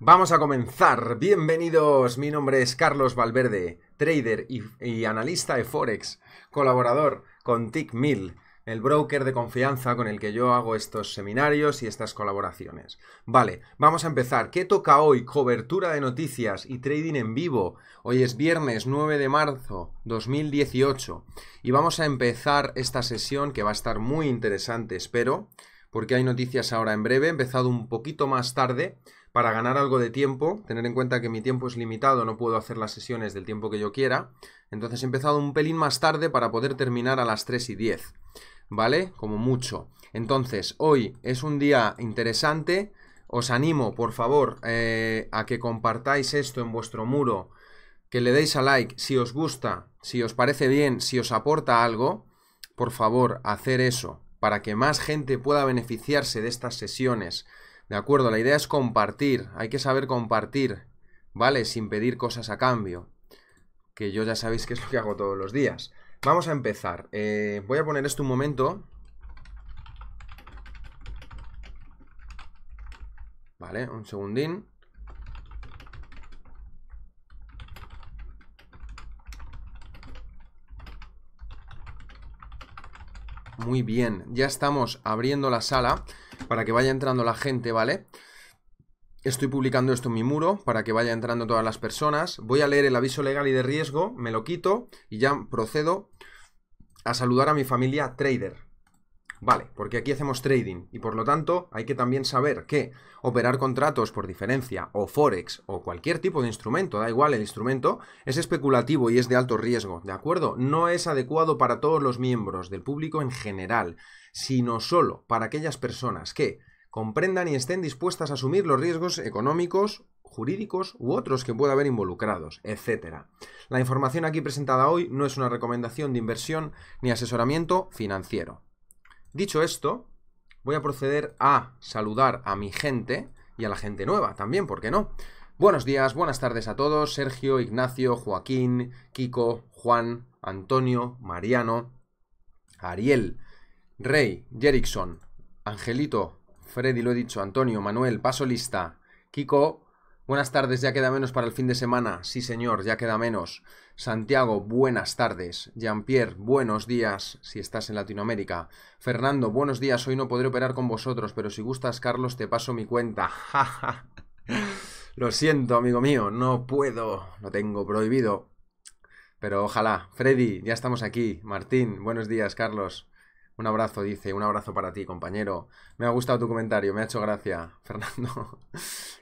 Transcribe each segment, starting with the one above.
Vamos a comenzar. Bienvenidos. Mi nombre es Carlos Valverde, trader y, analista de Forex, colaborador con Tickmill, el broker de confianza con el que yo hago estos seminarios y estas colaboraciones. Vale, vamos a empezar. ¿Qué toca hoy? Cobertura de noticias y trading en vivo. Hoy es viernes 9 de marzo 2018 y vamos a empezar esta sesión que va a estar muy interesante, espero porque hay noticias ahora en breve. He empezado un poquito más tarde para ganar algo de tiempo, tener en cuenta que mi tiempo es limitado, no puedo hacer las sesiones del tiempo que yo quiera. Entonces he empezado un pelín más tarde para poder terminar a las 3 y 10, ¿vale? Como mucho. Entonces, hoy es un día interesante. Os animo, por favor, eh, a que compartáis esto en vuestro muro, que le deis a like si os gusta, si os parece bien, si os aporta algo. Por favor, hacer eso para que más gente pueda beneficiarse de estas sesiones. ¿De acuerdo? La idea es compartir, hay que saber compartir, ¿vale? Sin pedir cosas a cambio, que yo ya sabéis que es lo que hago todos los días. Vamos a empezar. Eh, voy a poner esto un momento. Vale, un segundín. Muy bien, ya estamos abriendo la sala para que vaya entrando la gente, ¿vale? Estoy publicando esto en mi muro para que vaya entrando todas las personas. Voy a leer el aviso legal y de riesgo, me lo quito y ya procedo a saludar a mi familia trader. Vale, porque aquí hacemos trading y por lo tanto hay que también saber que operar contratos por diferencia o forex o cualquier tipo de instrumento, da igual el instrumento, es especulativo y es de alto riesgo, ¿de acuerdo? No es adecuado para todos los miembros del público en general, sino solo para aquellas personas que comprendan y estén dispuestas a asumir los riesgos económicos jurídicos u otros que pueda haber involucrados, etc. La información aquí presentada hoy no es una recomendación de inversión ni asesoramiento financiero. Dicho esto, voy a proceder a saludar a mi gente y a la gente nueva también, ¿por qué no? Buenos días, buenas tardes a todos, Sergio, Ignacio, Joaquín, Kiko, Juan, Antonio, Mariano, Ariel, Rey, Jerickson, Angelito, Freddy, lo he dicho, Antonio, Manuel, Paso Lista, Kiko, Buenas tardes, ya queda menos para el fin de semana. Sí, señor, ya queda menos. Santiago, buenas tardes. Jean-Pierre, buenos días, si estás en Latinoamérica. Fernando, buenos días, hoy no podré operar con vosotros, pero si gustas, Carlos, te paso mi cuenta. Lo siento, amigo mío, no puedo, lo tengo prohibido. Pero ojalá. Freddy, ya estamos aquí. Martín, buenos días, Carlos. Un abrazo, dice. Un abrazo para ti, compañero. Me ha gustado tu comentario, me ha hecho gracia, Fernando.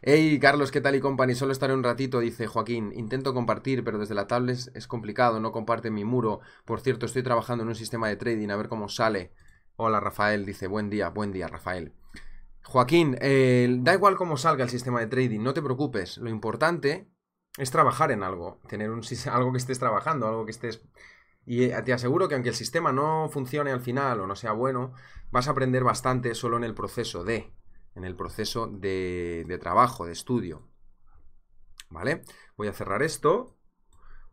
hey, Carlos, ¿qué tal y company? Solo estaré un ratito, dice Joaquín. Intento compartir, pero desde la tablet es complicado, no comparte mi muro. Por cierto, estoy trabajando en un sistema de trading, a ver cómo sale. Hola, Rafael, dice. Buen día, buen día, Rafael. Joaquín, eh, da igual cómo salga el sistema de trading, no te preocupes. Lo importante es trabajar en algo, tener un, algo que estés trabajando, algo que estés y eh, te aseguro que aunque el sistema no funcione al final o no sea bueno, vas a aprender bastante solo en el proceso de, en el proceso de, trabajo, de estudio. ¿Vale? Voy a cerrar esto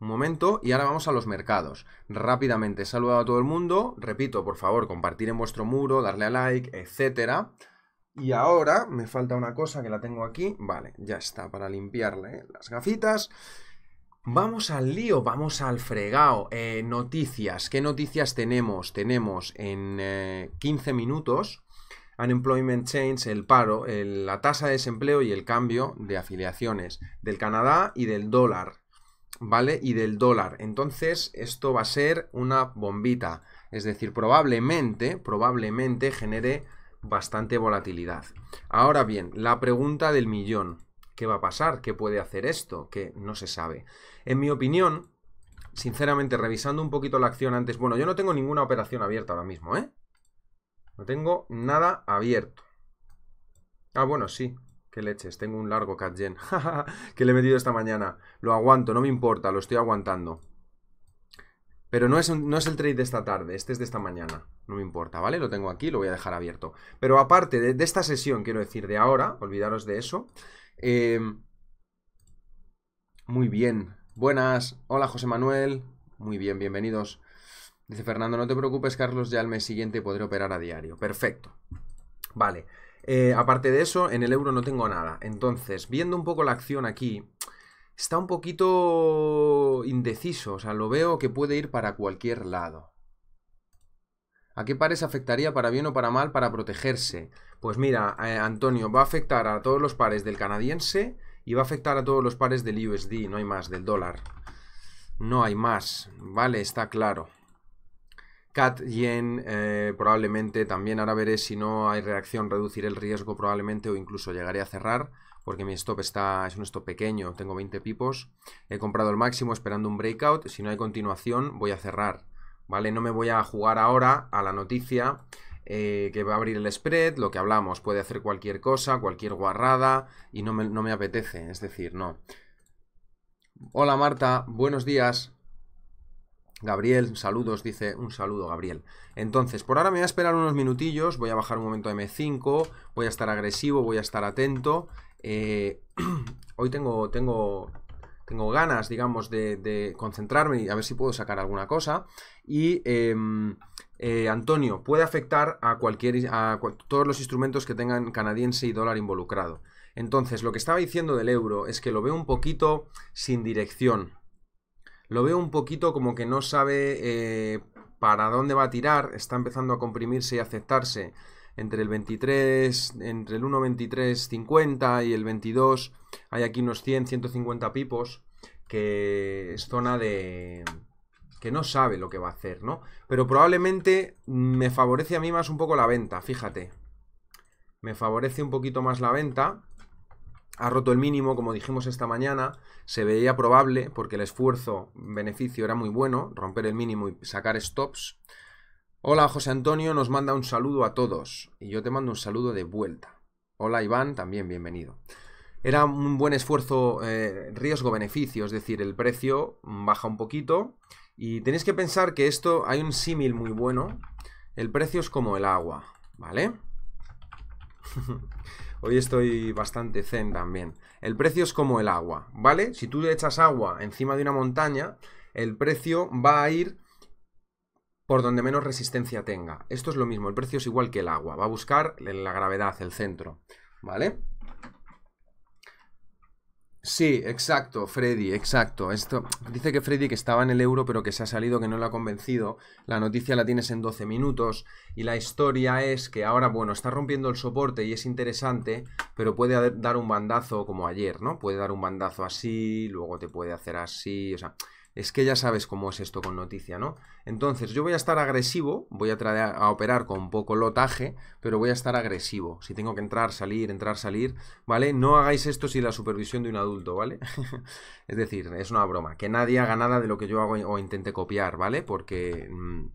un momento y ahora vamos a los mercados. Rápidamente saludo saludado a todo el mundo. Repito, por favor, compartir en vuestro muro, darle a like, etcétera. Y ahora me falta una cosa que la tengo aquí. Vale, ya está, para limpiarle las gafitas. Vamos al lío, vamos al fregado. Eh, noticias, ¿qué noticias tenemos? Tenemos en 15 eh, minutos Unemployment Change, el paro, la tasa de desempleo y el cambio de afiliaciones del Canadá y del dólar, ¿vale? Y del dólar. Entonces, esto va a ser una bombita. Es decir, probablemente, probablemente genere bastante volatilidad. Ahora bien, la pregunta del millón. ¿Qué va a pasar? ¿Qué puede hacer esto? Que no se sabe. En mi opinión, sinceramente, revisando un poquito la acción antes... Bueno, yo no tengo ninguna operación abierta ahora mismo, ¿eh? No tengo nada abierto. Ah, bueno, sí. Qué leches, tengo un largo catgen que le he metido esta mañana. Lo aguanto, no me importa, lo estoy aguantando. Pero no es, no es el trade de esta tarde, este es de esta mañana. No me importa, ¿vale? Lo tengo aquí, lo voy a dejar abierto. Pero aparte de esta sesión, quiero decir, de ahora, olvidaros de eso... Em, muy bien. Buenas. Hola, José Manuel. Muy bien, bienvenidos. Dice Fernando, no te preocupes, Carlos, ya el mes siguiente podré operar a diario. Perfecto. Vale. Eh, aparte de eso, en el euro no tengo nada. Entonces, viendo un poco la acción aquí, está un poquito indeciso. O sea, lo veo que puede ir para cualquier lado. ¿A qué pares afectaría para bien o para mal para protegerse? Pues mira, eh, Antonio, va a afectar a todos los pares del canadiense y va a afectar a todos los pares del USD, no hay más, del dólar. No hay más, ¿vale? Está claro. CAT, yen, eh, probablemente también ahora veré si no hay reacción, reducir el riesgo probablemente o incluso llegaré a cerrar porque mi stop está, es un stop pequeño, tengo 20 pipos, he comprado el máximo esperando un breakout, si no hay continuación voy a cerrar. ¿vale? No me voy a jugar ahora a la noticia eh, que va a abrir el spread, lo que hablamos, puede hacer cualquier cosa, cualquier guarrada y no me, no me apetece, es decir, no. Hola Marta, buenos días. Gabriel, saludos, dice un saludo Gabriel. Entonces, por ahora me voy a esperar unos minutillos, voy a bajar un momento a M5, voy a estar agresivo, voy a estar atento. Eh, hoy tengo, tengo tengo ganas, digamos, de, concentrarme y a ver si puedo sacar alguna cosa. Y em, eh, Antonio, puede afectar a cualquier a, todos los instrumentos que tengan canadiense y dólar involucrado. Entonces, lo que estaba diciendo del euro es que lo veo un poquito sin dirección. Lo veo un poquito como que no sabe eh, para dónde va a tirar, está empezando a comprimirse y a aceptarse entre el 23, entre el 1.2350 y el 22, hay aquí unos 100, 150 pipos, que es zona de que no sabe lo que va a hacer, ¿no? Pero probablemente me favorece a mí más un poco la venta, fíjate. Me favorece un poquito más la venta. Ha roto el mínimo, como dijimos esta mañana. Se veía probable, porque el esfuerzo-beneficio era muy bueno, romper el mínimo y sacar stops. Hola José Antonio, nos manda un saludo a todos y yo te mando un saludo de vuelta. Hola Iván, también bienvenido. Era un buen esfuerzo eh, riesgo-beneficio, es decir, el precio baja un poquito y tenéis que pensar que esto hay un símil muy bueno. El precio es como el agua, ¿vale? Hoy estoy bastante zen también. El precio es como el agua, ¿vale? Si tú echas agua encima de una montaña, el precio va a ir por donde menos resistencia tenga. Esto es lo mismo, el precio es igual que el agua. Va a buscar la gravedad, el centro. ¿Vale? Sí, exacto, Freddy, exacto. Esto dice que Freddy que estaba en el euro, pero que se ha salido, que no lo ha convencido. La noticia la tienes en 12 minutos y la historia es que ahora, bueno, está rompiendo el soporte y es interesante, pero puede dar un bandazo como ayer, ¿no? Puede dar un bandazo así, luego te puede hacer así, o sea, es que ya sabes cómo es esto con noticia, ¿no? Entonces, yo voy a estar agresivo, voy a, a operar con poco lotaje, pero voy a estar agresivo. Si tengo que entrar, salir, entrar, salir, ¿vale? No hagáis esto sin la supervisión de un adulto, ¿vale? es decir, es una broma. Que nadie haga nada de lo que yo hago o intente copiar, ¿vale? Porque... Mm,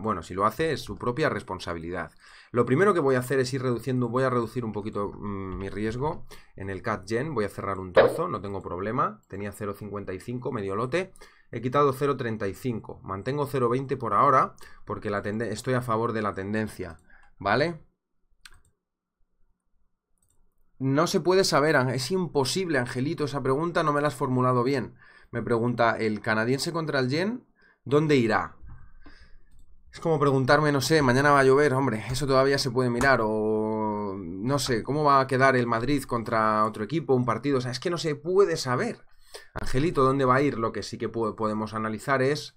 bueno, si lo hace es su propia responsabilidad. Lo primero que voy a hacer es ir reduciendo, voy a reducir un poquito mm, mi riesgo en el cat gen, voy a cerrar un trozo, no tengo problema, tenía 0.55 medio lote, he quitado 0.35, mantengo 0.20 por ahora porque la estoy a favor de la tendencia, ¿vale? No se puede saber, es imposible, Angelito, esa pregunta no me la has formulado bien. Me pregunta, ¿el canadiense contra el yen dónde irá? Es como preguntarme, no sé, mañana va a llover, hombre, eso todavía se puede mirar. O no sé, ¿cómo va a quedar el Madrid contra otro equipo, un partido? O sea, es que no se puede saber. Angelito, ¿dónde va a ir? Lo que sí que podemos analizar es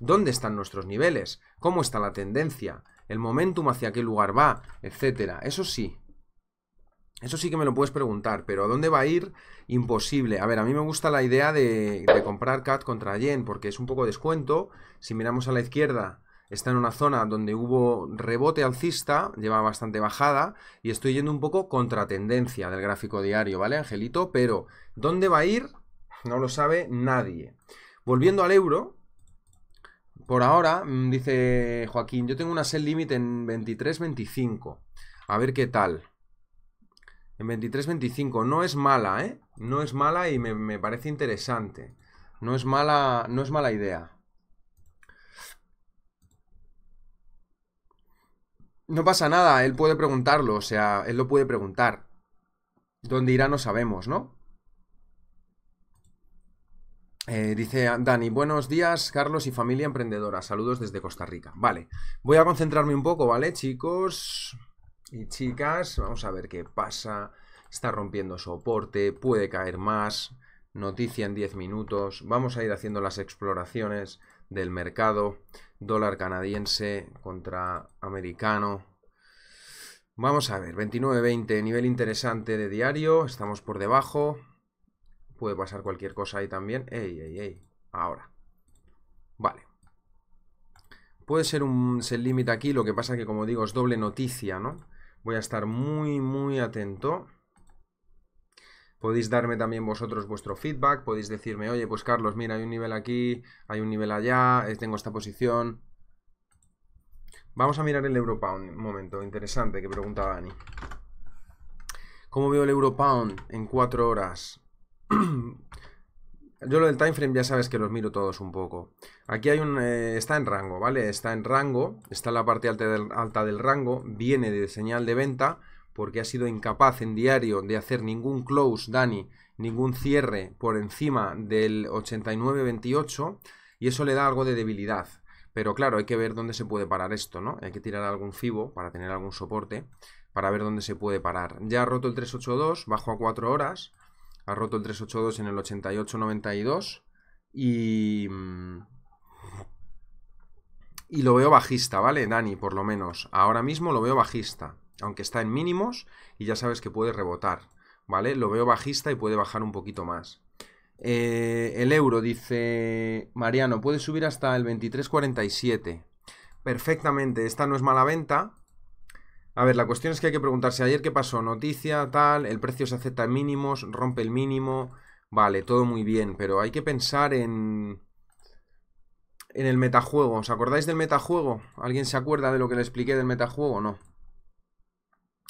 dónde están nuestros niveles, cómo está la tendencia, el momentum hacia qué lugar va, etcétera. Eso sí. Eso sí que me lo puedes preguntar, pero ¿a dónde va a ir? Imposible. A ver, a mí me gusta la idea de, comprar CAT contra Yen, porque es un poco descuento. Si miramos a la izquierda, está en una zona donde hubo rebote alcista, lleva bastante bajada, y estoy yendo un poco contra tendencia del gráfico diario, ¿vale, Angelito? Pero, ¿dónde va a ir? No lo sabe nadie. Volviendo al euro, por ahora, mm, dice Joaquín, yo tengo una sell limit en 23.25. A ver qué tal. En 23.25. No es mala, ¿eh? No es mala y me, me, parece interesante. No es mala, no es mala idea. No pasa nada, él puede preguntarlo, o sea, él lo puede preguntar. Dónde irá no sabemos, ¿no? Eh, dice Dani, buenos días Carlos y familia emprendedora, saludos desde Costa Rica. Vale, voy a concentrarme un poco, ¿vale chicos y chicas? Vamos a ver qué pasa. Está rompiendo soporte, puede caer más, noticia en 10 minutos, vamos a ir haciendo las exploraciones del mercado. Dólar canadiense contra americano. Vamos a ver, 29.20, nivel interesante de diario, estamos por debajo. Puede pasar cualquier cosa ahí también. ahora. Vale. Puede ser un se límite aquí, lo que pasa que como digo es doble noticia, ¿no? Voy a estar muy, muy atento. Podéis darme también vosotros vuestro feedback, podéis decirme, oye, pues Carlos, mira, hay un nivel aquí, hay un nivel allá, eh, tengo esta posición. Vamos a mirar el Europound un momento, interesante que pregunta Dani. ¿Cómo veo el Europound en cuatro horas? Yo lo del frame ya sabes que los miro todos un poco. Aquí hay un... Eh, está en rango, ¿vale? Está en rango, está en la parte alta alta del rango, viene de señal de venta porque ha sido incapaz en diario de hacer ningún close, Dani, ningún cierre por encima del 89-28 y eso le da algo de debilidad. Pero claro, hay que ver dónde se puede parar esto, ¿no? Hay que tirar algún FIBO para tener algún soporte, para ver dónde se puede parar. Ya ha roto el 382, bajo a 4 horas, ha roto el 382 en el 88-92 y... Y lo veo bajista, ¿vale, Dani? Por lo menos. Ahora mismo lo veo bajista aunque está en mínimos y ya sabes que puede rebotar, ¿vale? Lo veo bajista y puede bajar un poquito más. Eh, el euro, dice Mariano, puede subir hasta el 23.47. Perfectamente, esta no es mala venta. A ver, la cuestión es que hay que preguntarse ayer qué pasó, noticia, tal, el precio se acepta en mínimos, rompe el mínimo, vale, todo muy bien, pero hay que pensar en en el metajuego. ¿Os acordáis del metajuego? ¿Alguien se acuerda de lo que le expliqué del metajuego? No.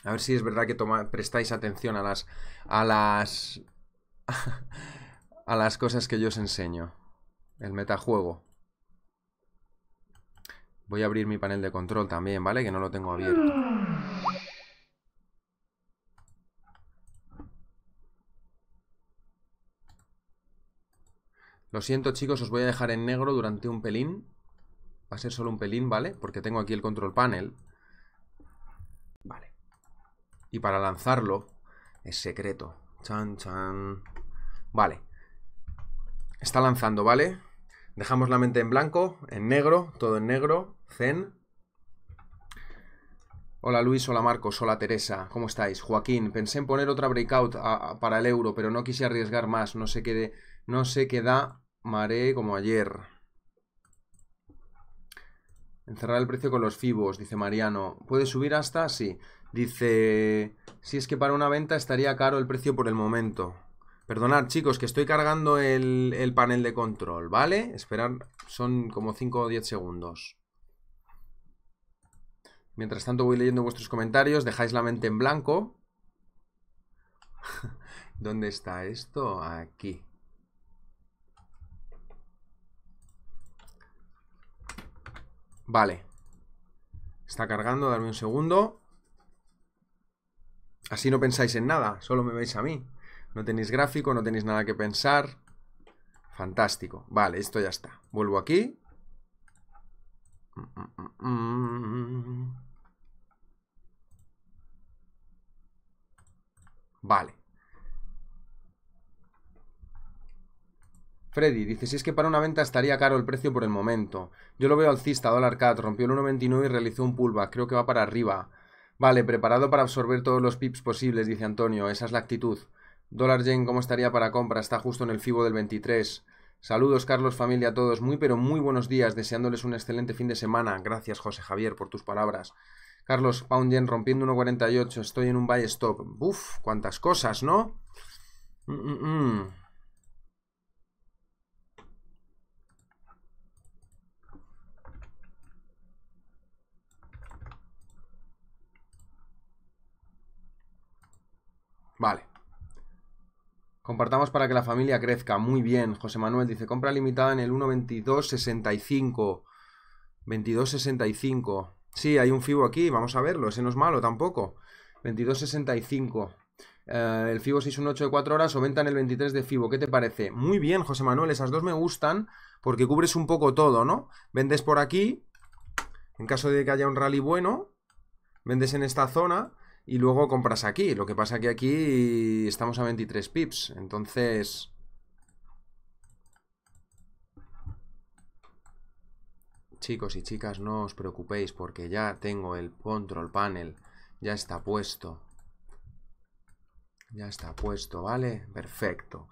A ver si es verdad que toma, prestáis atención a las. a las. a las cosas que yo os enseño. El metajuego. Voy a abrir mi panel de control también, ¿vale? Que no lo tengo abierto. Lo siento, chicos, os voy a dejar en negro durante un pelín. Va a ser solo un pelín, ¿vale? Porque tengo aquí el control panel. Y para lanzarlo es secreto. Chan, chan. Vale. Está lanzando, ¿vale? Dejamos la mente en blanco, en negro, todo en negro. Zen. Hola Luis, hola Marcos, hola Teresa, ¿cómo estáis? Joaquín, pensé en poner otra breakout para el euro, pero no quise arriesgar más, no sé qué, no sé qué da maré como ayer. Encerrar el precio con los fibos, dice Mariano. ¿Puede subir hasta? Sí. Dice, si es que para una venta estaría caro el precio por el momento. Perdonad, chicos, que estoy cargando el, panel de control, ¿vale? Esperar, son como 5 o 10 segundos. Mientras tanto voy leyendo vuestros comentarios, dejáis la mente en blanco. ¿Dónde está esto? Aquí. Vale. Está cargando, darme un segundo. Así no pensáis en nada, solo me veis a mí. No tenéis gráfico, no tenéis nada que pensar. Fantástico. Vale, esto ya está. Vuelvo aquí. Mm, mm, mm, vale. Freddy dice, si es que para una venta estaría caro el precio por el momento. Yo lo veo alcista, dólar cat, rompió el 1.29 y realizó un pullback, creo que va para arriba. Vale, preparado para absorber todos los pips posibles, dice Antonio. Esa es la actitud. Dólar yen, ¿cómo estaría para compra? Está justo en el FIBO del 23. Saludos, Carlos, familia, a todos. Muy, pero muy buenos días. Deseándoles un excelente fin de semana. Gracias, José Javier, por tus palabras. Carlos, Pound Yen rompiendo 1.48. Estoy en un buy stop. Uf, cuántas cosas, ¿no? Mm, mm, mm. Vale. Compartamos para que la familia crezca. Muy bien. José Manuel dice, compra limitada en el 1.2265. 22.65. Sí, hay un FIBO aquí. Vamos a verlo. Ese no es malo tampoco. 22.65. Eh, el FIBO 618 de 4 horas o venta en el 23 de FIBO. ¿Qué te parece? Muy bien, José Manuel. Esas dos me gustan porque cubres un poco todo, ¿no? Vendes por aquí. En caso de que haya un rally bueno. Vendes en esta zona y luego compras aquí. Lo que pasa que aquí estamos a 23 pips, entonces... Chicos y chicas, no os preocupéis porque ya tengo el control panel, ya está puesto. Ya está puesto, ¿vale? Perfecto.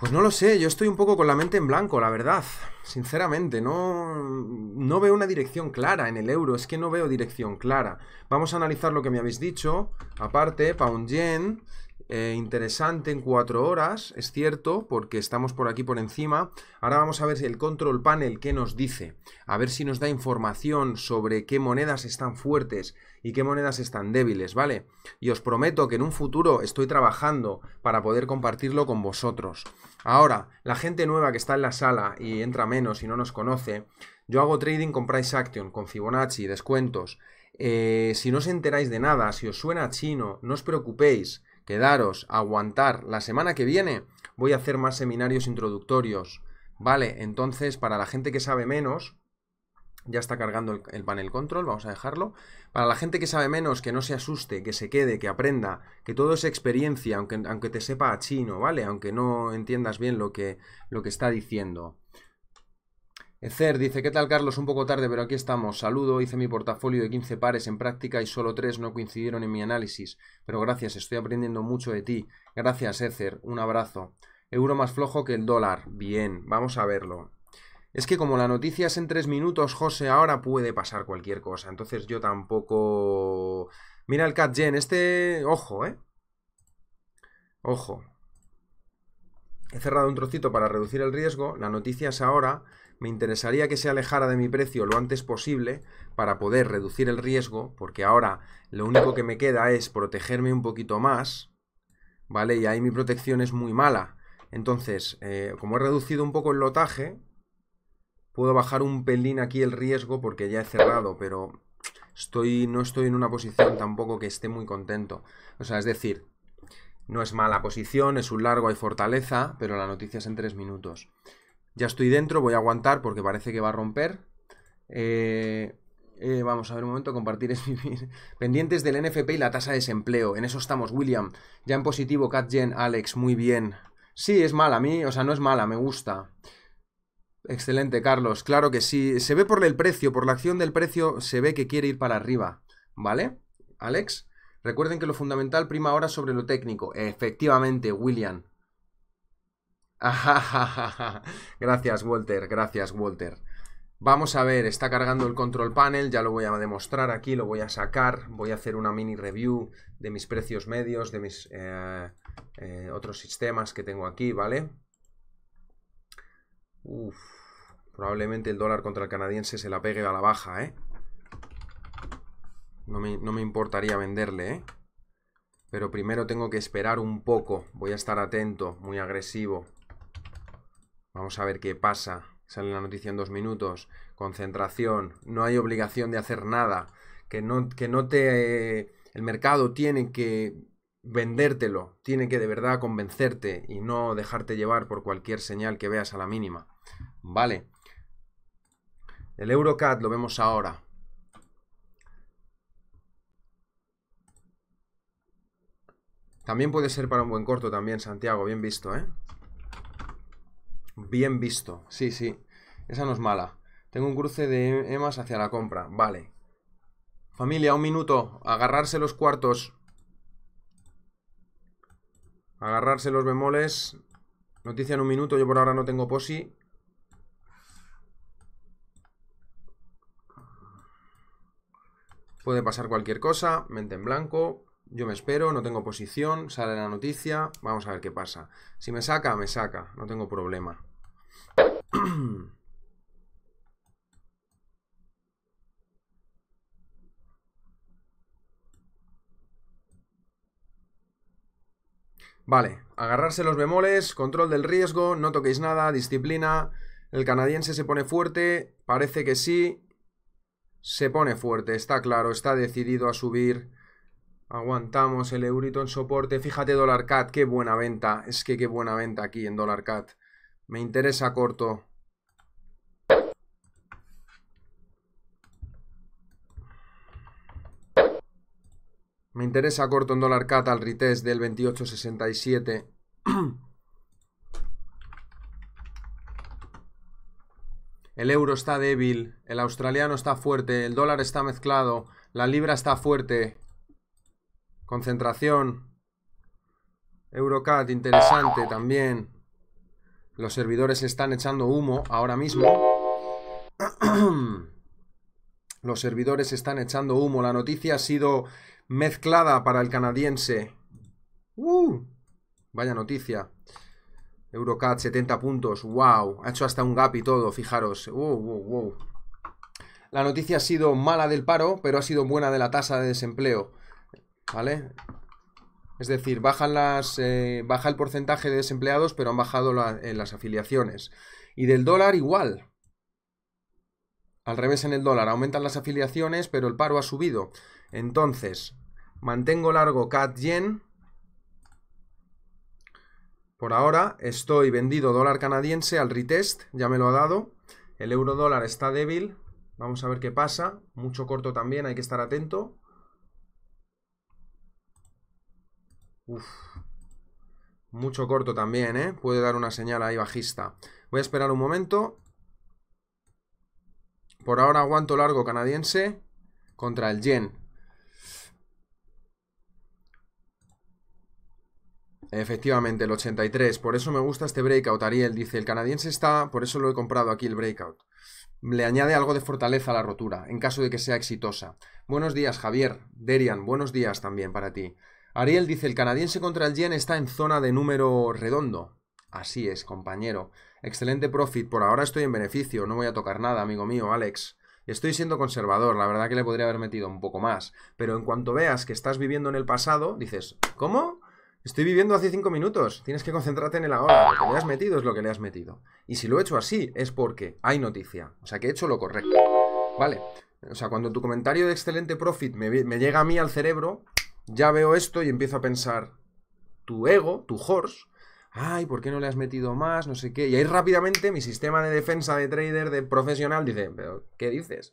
Pues no lo sé, yo estoy un poco con la mente en blanco, la verdad. Sinceramente, no, no veo una dirección clara en el euro, es que no veo dirección clara. Vamos a analizar lo que me habéis dicho. Aparte, pound yen, eh, interesante en cuatro horas, es cierto, porque estamos por aquí por encima. Ahora vamos a ver el control panel qué nos dice, a ver si nos da información sobre qué monedas están fuertes y qué monedas están débiles, ¿vale? Y os prometo que en un futuro estoy trabajando para poder compartirlo con vosotros. Ahora, la gente nueva que está en la sala y entra menos y no nos conoce, yo hago trading con price action, con Fibonacci, descuentos. Eh, si no os enteráis de nada, si os suena chino, no os preocupéis quedaros, aguantar. La semana que viene voy a hacer más seminarios introductorios. Vale, entonces para la gente que sabe menos, ya está cargando el, panel control, vamos a dejarlo. Para la gente que sabe menos, que no se asuste, que se quede, que aprenda, que todo es experiencia, aunque, aunque te sepa a chino, ¿vale? Aunque no entiendas bien lo que, lo que está diciendo. Ecer dice, ¿qué tal Carlos? Un poco tarde, pero aquí estamos. Saludo, hice mi portafolio de 15 pares en práctica y solo 3 no coincidieron en mi análisis. Pero gracias, estoy aprendiendo mucho de ti. Gracias, Ecer. Un abrazo. Euro más flojo que el dólar. Bien, vamos a verlo. Es que como la noticia es en 3 minutos, José, ahora puede pasar cualquier cosa. Entonces yo tampoco... Mira el CatGen, este... Ojo, ¿eh? Ojo. He cerrado un trocito para reducir el riesgo. La noticia es ahora me interesaría que se alejara de mi precio lo antes posible para poder reducir el riesgo, porque ahora lo único que me queda es protegerme un poquito más, ¿vale? Y ahí mi protección es muy mala. Entonces, eh, como he reducido un poco el lotaje, puedo bajar un pelín aquí el riesgo porque ya he cerrado, pero estoy, no estoy en una posición tampoco que esté muy contento. O sea, es decir, no es mala posición, es un largo, hay fortaleza, pero la noticia es en tres minutos. Ya estoy dentro, voy a aguantar porque parece que va a romper. Eh, eh, vamos a ver un momento, compartir Pendientes del NFP y la tasa de desempleo. En eso estamos, William. Ya en positivo, CatGen, Alex, muy bien. Sí, es mala, a mí, o sea, no es mala, me gusta. Excelente, Carlos. Claro que sí. Se ve por el precio, por la acción del precio, se ve que quiere ir para arriba. ¿Vale? Alex, recuerden que lo fundamental prima ahora sobre lo técnico. Efectivamente, William. gracias, Walter, gracias, Walter. Vamos a ver, está cargando el control panel, ya lo voy a demostrar aquí, lo voy a sacar, voy a hacer una mini review de mis precios medios, de mis eh, eh, otros sistemas que tengo aquí, ¿vale? probablemente el dólar contra el canadiense se la pegue a la baja, ¿eh? No me, no me importaría venderle, ¿eh? Pero primero tengo que esperar un poco, voy a estar atento, muy agresivo. Vamos a ver qué pasa. Sale la noticia en dos minutos. Concentración. No hay obligación de hacer nada. Que no, que no te... Eh, el mercado tiene que vendértelo. Tiene que de verdad convencerte y no dejarte llevar por cualquier señal que veas a la mínima. Vale. El Eurocat lo vemos ahora. También puede ser para un buen corto también, Santiago. Bien visto, ¿eh? Bien visto, sí, sí. Esa no es mala. Tengo un cruce de emas hacia la compra. Vale. Familia, un minuto. Agarrarse los cuartos. Agarrarse los bemoles. Noticia en un minuto. Yo por ahora no tengo posi. Puede pasar cualquier cosa. Mente en blanco. Yo me espero, no tengo posición, sale la noticia, vamos a ver qué pasa. Si me saca, me saca, no tengo problema. Vale, agarrarse los bemoles, control del riesgo, no toquéis nada, disciplina. El canadiense se pone fuerte, parece que sí. Se pone fuerte, está claro, está decidido a subir. Aguantamos el eurito en soporte. Fíjate, dólar cat, qué buena venta. Es que qué buena venta aquí en dólar cat. Me interesa corto. Me interesa corto en dólar cat al retest del 28.67. El euro está débil, el australiano está fuerte, el dólar está mezclado, la libra está fuerte. Concentración. Eurocat, interesante también. Los servidores están echando humo ahora mismo. Los servidores están echando humo. La noticia ha sido mezclada para el canadiense. ¡Uh! Vaya noticia. Eurocat 70 puntos. ¡Wow! Ha hecho hasta un gap y todo, fijaros. ¡Wow, wow, wow! La noticia ha sido mala del paro, pero ha sido buena de la tasa de desempleo. ¿Vale? Es decir, bajan las, eh, baja el porcentaje de desempleados, pero han bajado eh, las afiliaciones. Y del dólar igual. Al revés en el dólar, aumentan las afiliaciones, pero el paro ha subido. Entonces, mantengo largo CAD Yen. Por ahora estoy vendido dólar canadiense al retest, ya me lo ha dado. El euro dólar está débil, vamos a ver qué pasa. Mucho corto también, hay que estar atento. Mucho corto también, ¿eh? Puede dar una señal ahí bajista. Voy a esperar un momento. Por ahora aguanto largo canadiense contra el yen. Efectivamente, el 83. Por eso me gusta este breakout, Ariel. Dice, el canadiense está... Por eso lo he comprado aquí, el breakout. Le añade algo de fortaleza a la rotura, en caso de que sea exitosa. Buenos días, Javier. Derian, buenos días también para ti. Ariel dice, el canadiense contra el yen está en zona de número redondo. Así es, compañero. Excelente profit, por ahora estoy en beneficio, no voy a tocar nada, amigo mío, Alex. Estoy siendo conservador, la verdad que le podría haber metido un poco más. Pero en cuanto veas que estás viviendo en el pasado, dices, ¿cómo? Estoy viviendo hace cinco minutos, tienes que concentrarte en el ahora. Lo que le has metido es lo que le has metido. Y si lo he hecho así, es porque hay noticia. O sea que he hecho lo correcto. Vale. O sea, cuando tu comentario de excelente profit me, me llega a mí al cerebro, ya veo esto y empiezo a pensar, tu ego, tu horse, ay, ¿por qué no le has metido más? No sé qué. Y ahí rápidamente mi sistema de defensa de trader, de profesional, dice, pero ¿qué dices?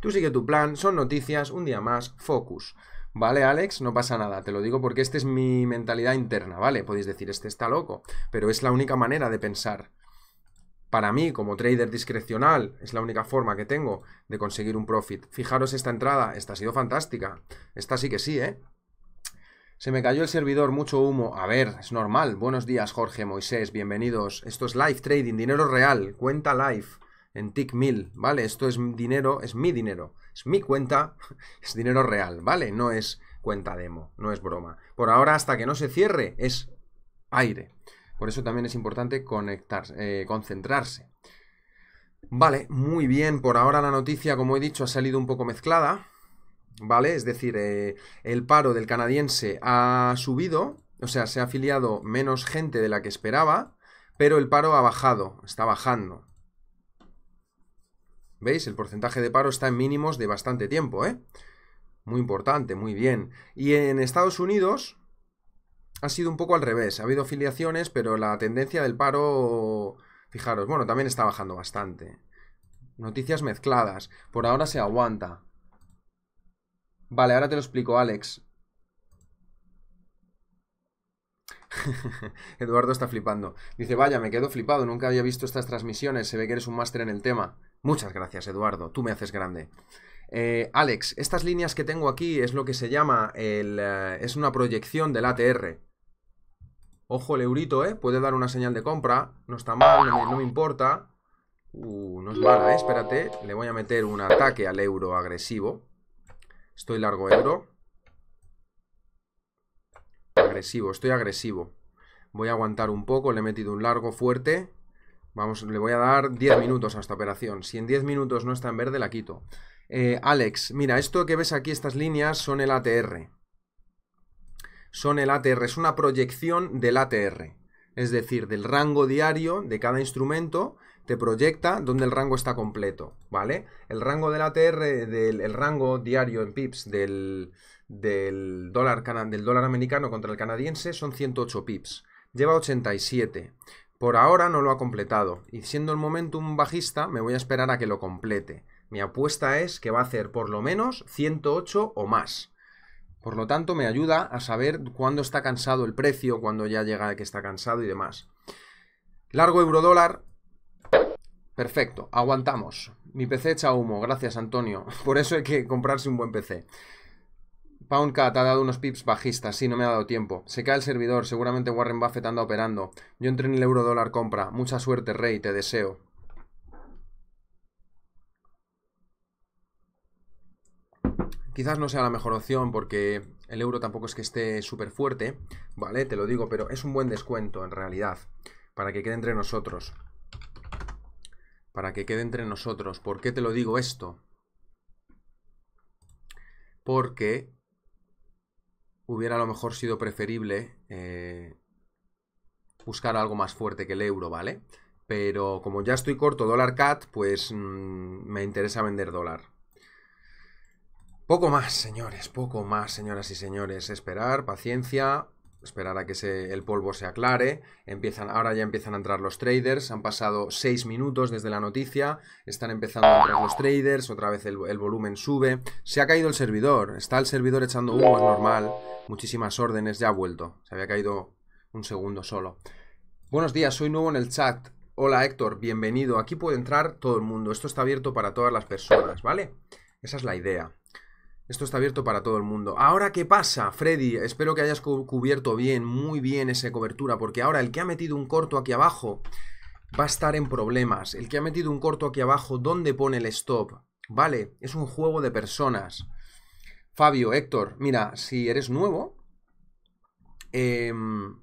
Tú sigue tu plan, son noticias, un día más, focus. Vale, Alex, no pasa nada, te lo digo porque esta es mi mentalidad interna, ¿vale? Podéis decir, este está loco, pero es la única manera de pensar. Para mí, como trader discrecional, es la única forma que tengo de conseguir un profit. Fijaros esta entrada, esta ha sido fantástica. Esta sí que sí, ¿eh? Se me cayó el servidor, mucho humo. A ver, es normal. Buenos días, Jorge, Moisés, bienvenidos. Esto es live trading, dinero real, cuenta live en TIC1000, ¿vale? Esto es dinero, es mi dinero, es mi cuenta, es dinero real, ¿vale? No es cuenta demo, no es broma. Por ahora, hasta que no se cierre, es aire. Por eso también es importante conectarse, eh, concentrarse. Vale, muy bien. Por ahora la noticia, como he dicho, ha salido un poco mezclada. ¿vale? Es decir, eh, el paro del canadiense ha subido, o sea, se ha afiliado menos gente de la que esperaba, pero el paro ha bajado, está bajando. ¿Veis? El porcentaje de paro está en mínimos de bastante tiempo, ¿eh? Muy importante, muy bien. Y en Estados Unidos ha sido un poco al revés. Ha habido afiliaciones, pero la tendencia del paro, fijaros, bueno, también está bajando bastante. Noticias mezcladas. Por ahora se aguanta. Vale, ahora te lo explico, Alex. Eduardo está flipando. Dice, vaya, me quedo flipado, nunca había visto estas transmisiones, se ve que eres un máster en el tema. Muchas gracias, Eduardo, tú me haces grande. Eh, Alex, estas líneas que tengo aquí es lo que se llama, eh, es una proyección del ATR. Ojo el eurito, ¿eh? Puede dar una señal de compra, no está mal, no me, importa. Uh, no es mala, ¿eh? espérate, le voy a meter un ataque al euro agresivo. Estoy largo euro. ¿eh, agresivo, estoy agresivo. Voy a aguantar un poco, le he metido un largo fuerte. Vamos, le voy a dar 10 minutos a esta operación. Si en 10 minutos no está en verde, la quito. Eh, Alex, mira, esto que ves aquí, estas líneas, son el ATR. Son el ATR, es una proyección del ATR. Es decir, del rango diario de cada instrumento te proyecta donde el rango está completo, ¿vale? El rango del ATR, del el rango diario en pips del, del, dólar, del dólar americano contra el canadiense son 108 pips. Lleva 87. Por ahora no lo ha completado y siendo el momento un bajista me voy a esperar a que lo complete. Mi apuesta es que va a hacer por lo menos 108 o más. Por lo tanto, me ayuda a saber cuándo está cansado el precio, cuándo ya llega que está cansado y demás. Largo euro dólar, Perfecto, aguantamos. Mi PC echa humo, gracias Antonio. Por eso hay que comprarse un buen PC. Poundcat ha dado unos pips bajistas, sí, no me ha dado tiempo. Se cae el servidor, seguramente Warren Buffett anda operando. Yo entré en el euro dólar compra. Mucha suerte, Rey, te deseo. Quizás no sea la mejor opción porque el euro tampoco es que esté súper fuerte, ¿vale? Te lo digo, pero es un buen descuento en realidad, para que quede entre nosotros para que quede entre nosotros. ¿Por qué te lo digo esto? Porque hubiera a lo mejor sido preferible eh, buscar algo más fuerte que el euro, ¿vale? Pero como ya estoy corto dólar cat, pues mm, me interesa vender dólar. Poco más, señores, poco más, señoras y señores. Esperar, paciencia, esperar a que el polvo se aclare. Empiezan, ahora ya empiezan a entrar los traders. Han pasado seis minutos desde la noticia. Están empezando a entrar los traders. Otra vez el, el, volumen sube. Se ha caído el servidor. Está el servidor echando humo, es normal. Muchísimas órdenes. Ya ha vuelto. Se había caído un segundo solo. Buenos días, soy nuevo en el chat. Hola Héctor, bienvenido. Aquí puede entrar todo el mundo. Esto está abierto para todas las personas, ¿vale? Esa es la idea. Esto está abierto para todo el mundo. Ahora, ¿qué pasa, Freddy? Espero que hayas cubierto bien, muy bien esa cobertura, porque ahora el que ha metido un corto aquí abajo va a estar en problemas. El que ha metido un corto aquí abajo, ¿dónde pone el stop? Vale, es un juego de personas. Fabio, Héctor, mira, si eres nuevo, em,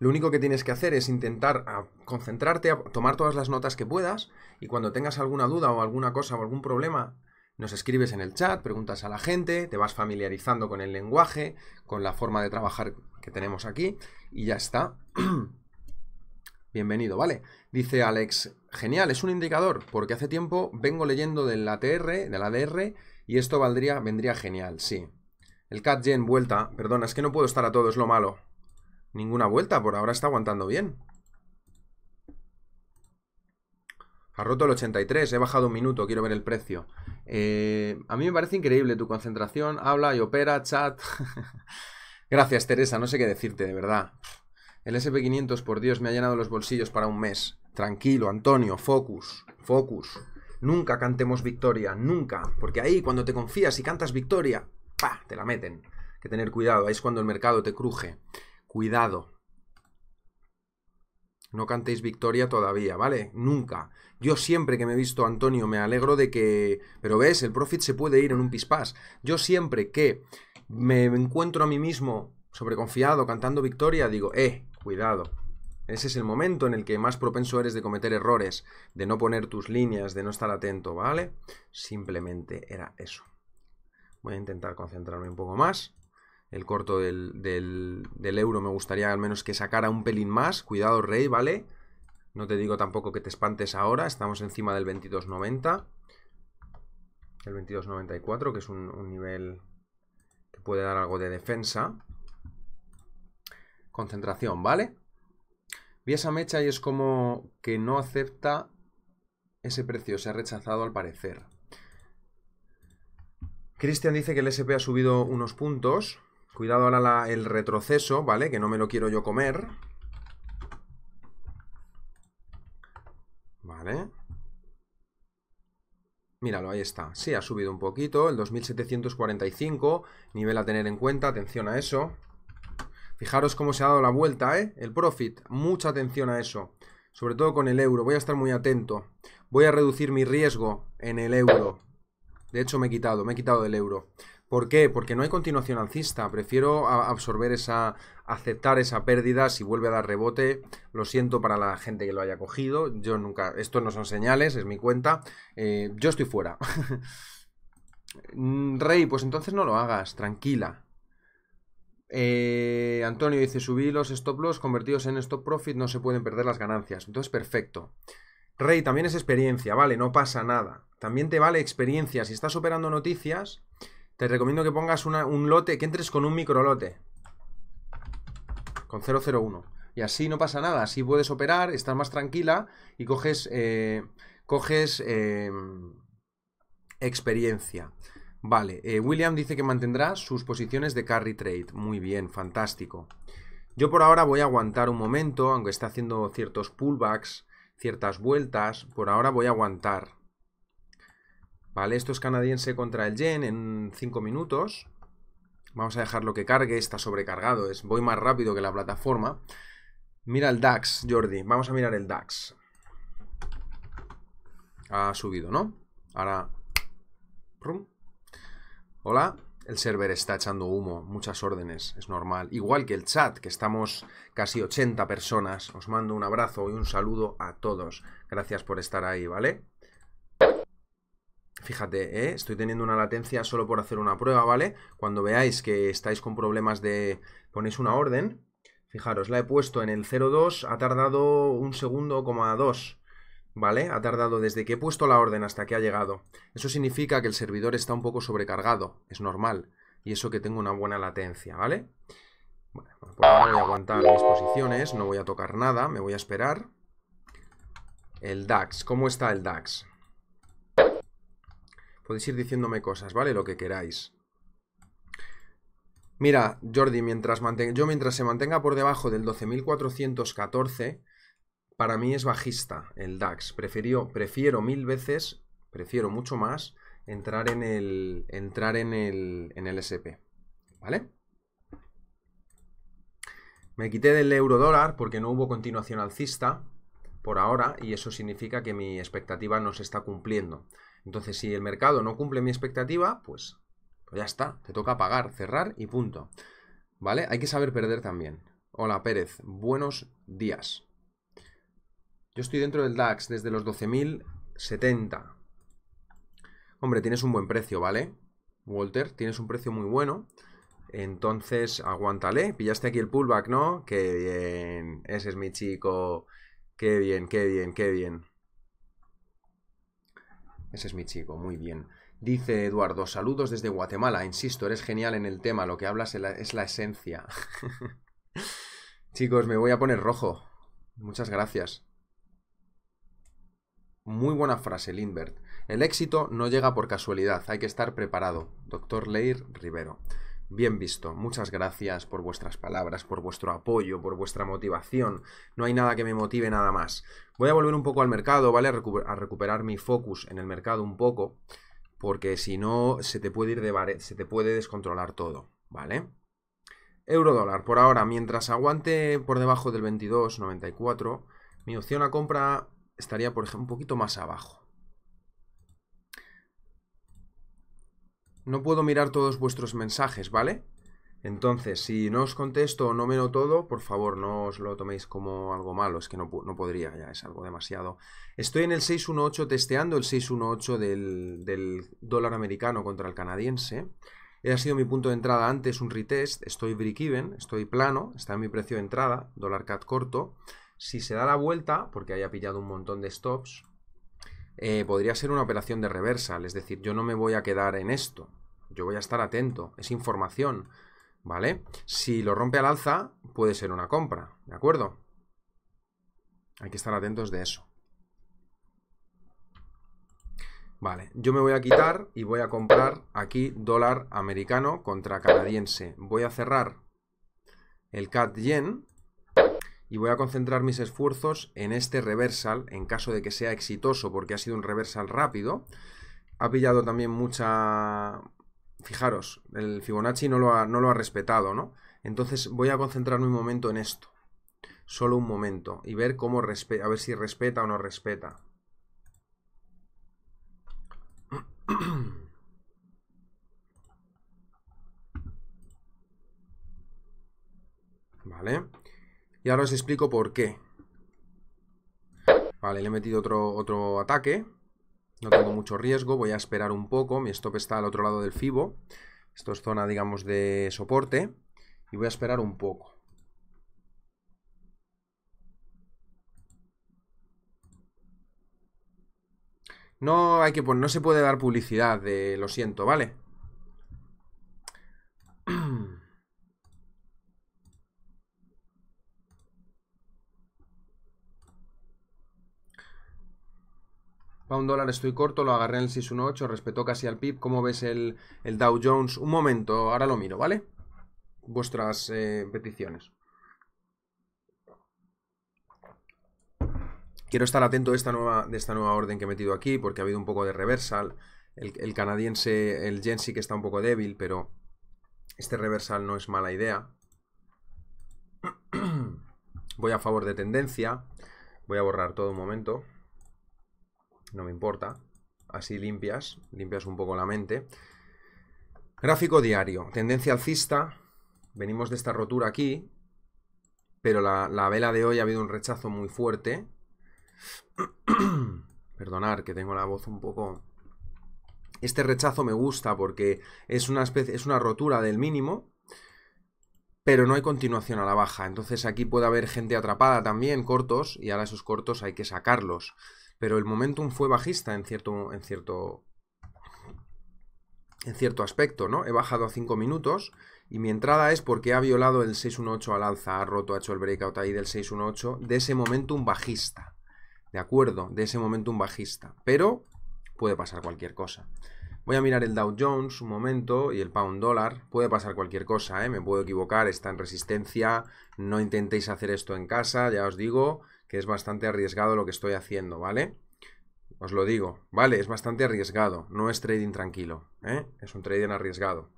lo único que tienes que hacer es intentar ah, concentrarte, tomar todas las notas que puedas y cuando tengas alguna duda o alguna cosa o algún problema, nos escribes en el chat, preguntas a la gente, te vas familiarizando con el lenguaje, con la forma de trabajar que tenemos aquí y ya está. Bienvenido, ¿vale? Dice Alex, genial, es un indicador, porque hace tiempo vengo leyendo del ATR, del ADR, y esto valdría, vendría genial, sí. El CatGen vuelta, perdona, es que no puedo estar a todo, es lo malo. Ninguna vuelta, por ahora está aguantando bien. Ha roto el 83, he bajado un minuto, quiero ver el precio. Eh, a mí me parece increíble tu concentración, habla y opera, chat. Gracias, Teresa, no sé qué decirte, de verdad. El SP500, por Dios, me ha llenado los bolsillos para un mes. Tranquilo, Antonio, focus, focus. Nunca cantemos victoria, nunca, porque ahí cuando te confías y cantas victoria, pa, te la meten. Hay que tener cuidado, ahí es cuando el mercado te cruje. Cuidado, no cantéis victoria todavía, ¿vale? Nunca. Yo siempre que me he visto Antonio me alegro de que... Pero ves, el profit se puede ir en un pispás. Yo siempre que me encuentro a mí mismo sobreconfiado cantando victoria, digo, eh, cuidado. Ese es el momento en el que más propenso eres de cometer errores, de no poner tus líneas, de no estar atento, ¿vale? Simplemente era eso. Voy a intentar concentrarme un poco más. El corto del, euro me gustaría al menos que sacara un pelín más. Cuidado, rey, ¿vale? No te digo tampoco que te espantes ahora. Estamos encima del 22.90. El 22.94, que es un, nivel que puede dar algo de defensa. Concentración, ¿vale? Vi esa mecha y es como que no acepta ese precio. Se ha rechazado al parecer. Cristian dice que el SP ha subido unos puntos. Cuidado ahora el retroceso, ¿vale? Que no me lo quiero yo comer. Vale. Míralo, ahí está. Sí, ha subido un poquito, el 2745, nivel a tener en cuenta, atención a eso. Fijaros cómo se ha dado la vuelta, ¿eh? El profit, mucha atención a eso. Sobre todo con el euro, voy a estar muy atento. Voy a reducir mi riesgo en el euro. De hecho, me he quitado, me he quitado del euro. ¿Por qué? Porque no hay continuación alcista. Prefiero absorber esa, aceptar esa pérdida. Si vuelve a dar rebote, lo siento para la gente que lo haya cogido. Yo nunca, esto no son señales, es mi cuenta. Eh, yo estoy fuera. Rey, pues entonces no lo hagas, tranquila. Eh, Antonio dice, subí los stop loss convertidos en stop profit, no se pueden perder las ganancias. Entonces, perfecto. Rey, también es experiencia, vale, no pasa nada. También te vale experiencia. Si estás operando noticias, te recomiendo que pongas un lote, que entres con un micro lote, Con 001. Y así no pasa nada. Así puedes operar, estás más tranquila y coges. Eh, coges. Em, experiencia. Vale, eh, William dice que mantendrá sus posiciones de carry trade. Muy bien, fantástico. Yo por ahora voy a aguantar un momento, aunque está haciendo ciertos pullbacks, ciertas vueltas. Por ahora voy a aguantar. Vale, esto es canadiense contra el yen en 5 minutos. Vamos a dejarlo que cargue, está sobrecargado, es, voy más rápido que la plataforma. Mira el DAX, Jordi, vamos a mirar el DAX. Ha subido, ¿no? Ahora... Hola, el server está echando humo, muchas órdenes, es normal. Igual que el chat, que estamos casi 80 personas. Os mando un abrazo y un saludo a todos. Gracias por estar ahí, ¿vale? Fíjate, ¿eh? estoy teniendo una latencia solo por hacer una prueba, ¿vale? Cuando veáis que estáis con problemas de... ponéis una orden, fijaros, la he puesto en el 02, ha tardado un segundo, a 2, ¿vale? Ha tardado desde que he puesto la orden hasta que ha llegado. Eso significa que el servidor está un poco sobrecargado, es normal, y eso que tengo una buena latencia, ¿vale? Bueno, pues voy a aguantar mis posiciones, no voy a tocar nada, me voy a esperar. El DAX, ¿cómo está el DAX? Podéis ir diciéndome cosas, ¿vale? Lo que queráis. Mira, Jordi, mientras yo mientras se mantenga por debajo del 12.414, para mí es bajista el DAX. Prefiero, prefiero mil veces, prefiero mucho más, entrar en el, entrar en el, en el SP, ¿vale? Me quité del euro dólar porque no hubo continuación alcista por ahora y eso significa que mi expectativa no se está cumpliendo. Entonces, si el mercado no cumple mi expectativa, pues, pues, ya está, te toca pagar, cerrar y punto. ¿Vale? Hay que saber perder también. Hola Pérez, buenos días. Yo estoy dentro del DAX desde los 12.070. Hombre, tienes un buen precio, ¿vale? Walter, tienes un precio muy bueno. Entonces, aguántale. Pillaste aquí el pullback, ¿no? Qué bien. Ese es mi chico. Qué bien, qué bien, qué bien. Ese es mi chico, muy bien. Dice Eduardo, saludos desde Guatemala. Insisto, eres genial en el tema, lo que hablas es la esencia. Chicos, me voy a poner rojo. Muchas gracias. Muy buena frase, Lindbergh. El éxito no llega por casualidad, hay que estar preparado. Doctor Leir Rivero. Bien visto. Muchas gracias por vuestras palabras, por vuestro apoyo, por vuestra motivación. No hay nada que me motive nada más. Voy a volver un poco al mercado, ¿vale? A recuperar mi focus en el mercado un poco, porque si no se te puede ir de se te puede descontrolar todo, ¿vale? Eurodólar, por ahora, mientras aguante por debajo del 22.94, mi opción a compra estaría por ejemplo un poquito más abajo. no puedo mirar todos vuestros mensajes, ¿vale? Entonces, si no os contesto o no menos todo, por favor, no os lo toméis como algo malo, es que no, no podría, ya es algo demasiado. Estoy en el 618 testeando el 618 del, del dólar americano contra el canadiense. He sido mi punto de entrada antes, un retest, estoy break-even, estoy plano, está en mi precio de entrada, dólar cat corto. Si se da la vuelta, porque haya pillado un montón de stops, eh, podría ser una operación de reversal, es decir, yo no me voy a quedar en esto, yo voy a estar atento, es información, ¿vale? Si lo rompe al alza, puede ser una compra, ¿de acuerdo? Hay que estar atentos de eso. Vale, yo me voy a quitar y voy a comprar aquí dólar americano contra canadiense. Voy a cerrar el CAD Yen y voy a concentrar mis esfuerzos en este reversal en caso de que sea exitoso porque ha sido un reversal rápido. Ha pillado también mucha, Fijaros, el Fibonacci no lo ha, respetado, ¿no? Entonces voy a concentrarme un momento en esto. Solo un momento. Y ver cómo respeta, a ver si respeta o no respeta. Vale. Y ahora os explico por qué. Vale, le he metido otro, otro ataque. No tengo mucho riesgo, voy a esperar un poco. Mi stop está al otro lado del FIBO. Esto es zona, digamos, de soporte. Y voy a esperar un poco. No hay que pues, no se puede dar publicidad, eh, lo siento, ¿vale? Para un dólar, estoy corto, lo agarré en el 618, respetó casi al PIB. ¿Cómo ves el, Dow Jones? Un momento, ahora lo miro, ¿vale? Vuestras eh, peticiones. Quiero estar atento de esta, nueva, de esta nueva orden que he metido aquí, porque ha habido un poco de reversal. El, canadiense, el yen sí que está un poco débil, pero este reversal no es mala idea. Voy a favor de tendencia. Voy a borrar todo un momento no me importa. Así limpias, limpias un poco la mente. Gráfico diario, tendencia alcista, venimos de esta rotura aquí, pero la, vela de hoy ha habido un rechazo muy fuerte. Perdonar que tengo la voz un poco... Este rechazo me gusta porque es una, especie, es una rotura del mínimo, pero no hay continuación a la baja. Entonces aquí puede haber gente atrapada también, cortos, y ahora esos cortos hay que sacarlos pero el momentum fue bajista en cierto, en cierto, en cierto aspecto, ¿no? He bajado a 5 minutos y mi entrada es porque ha violado el 618 al alza, ha roto, ha hecho el breakout ahí del 618 de ese momentum bajista, ¿de acuerdo? De ese momentum bajista, pero puede pasar cualquier cosa. Voy a mirar el Dow Jones un momento y el pound dólar. Puede pasar cualquier cosa, ¿eh? me puedo equivocar, está en resistencia. No intentéis hacer esto en casa, ya os digo que es bastante arriesgado lo que estoy haciendo, ¿vale? Os lo digo, ¿vale? Es bastante arriesgado, no es trading tranquilo, ¿eh? Es un trading arriesgado,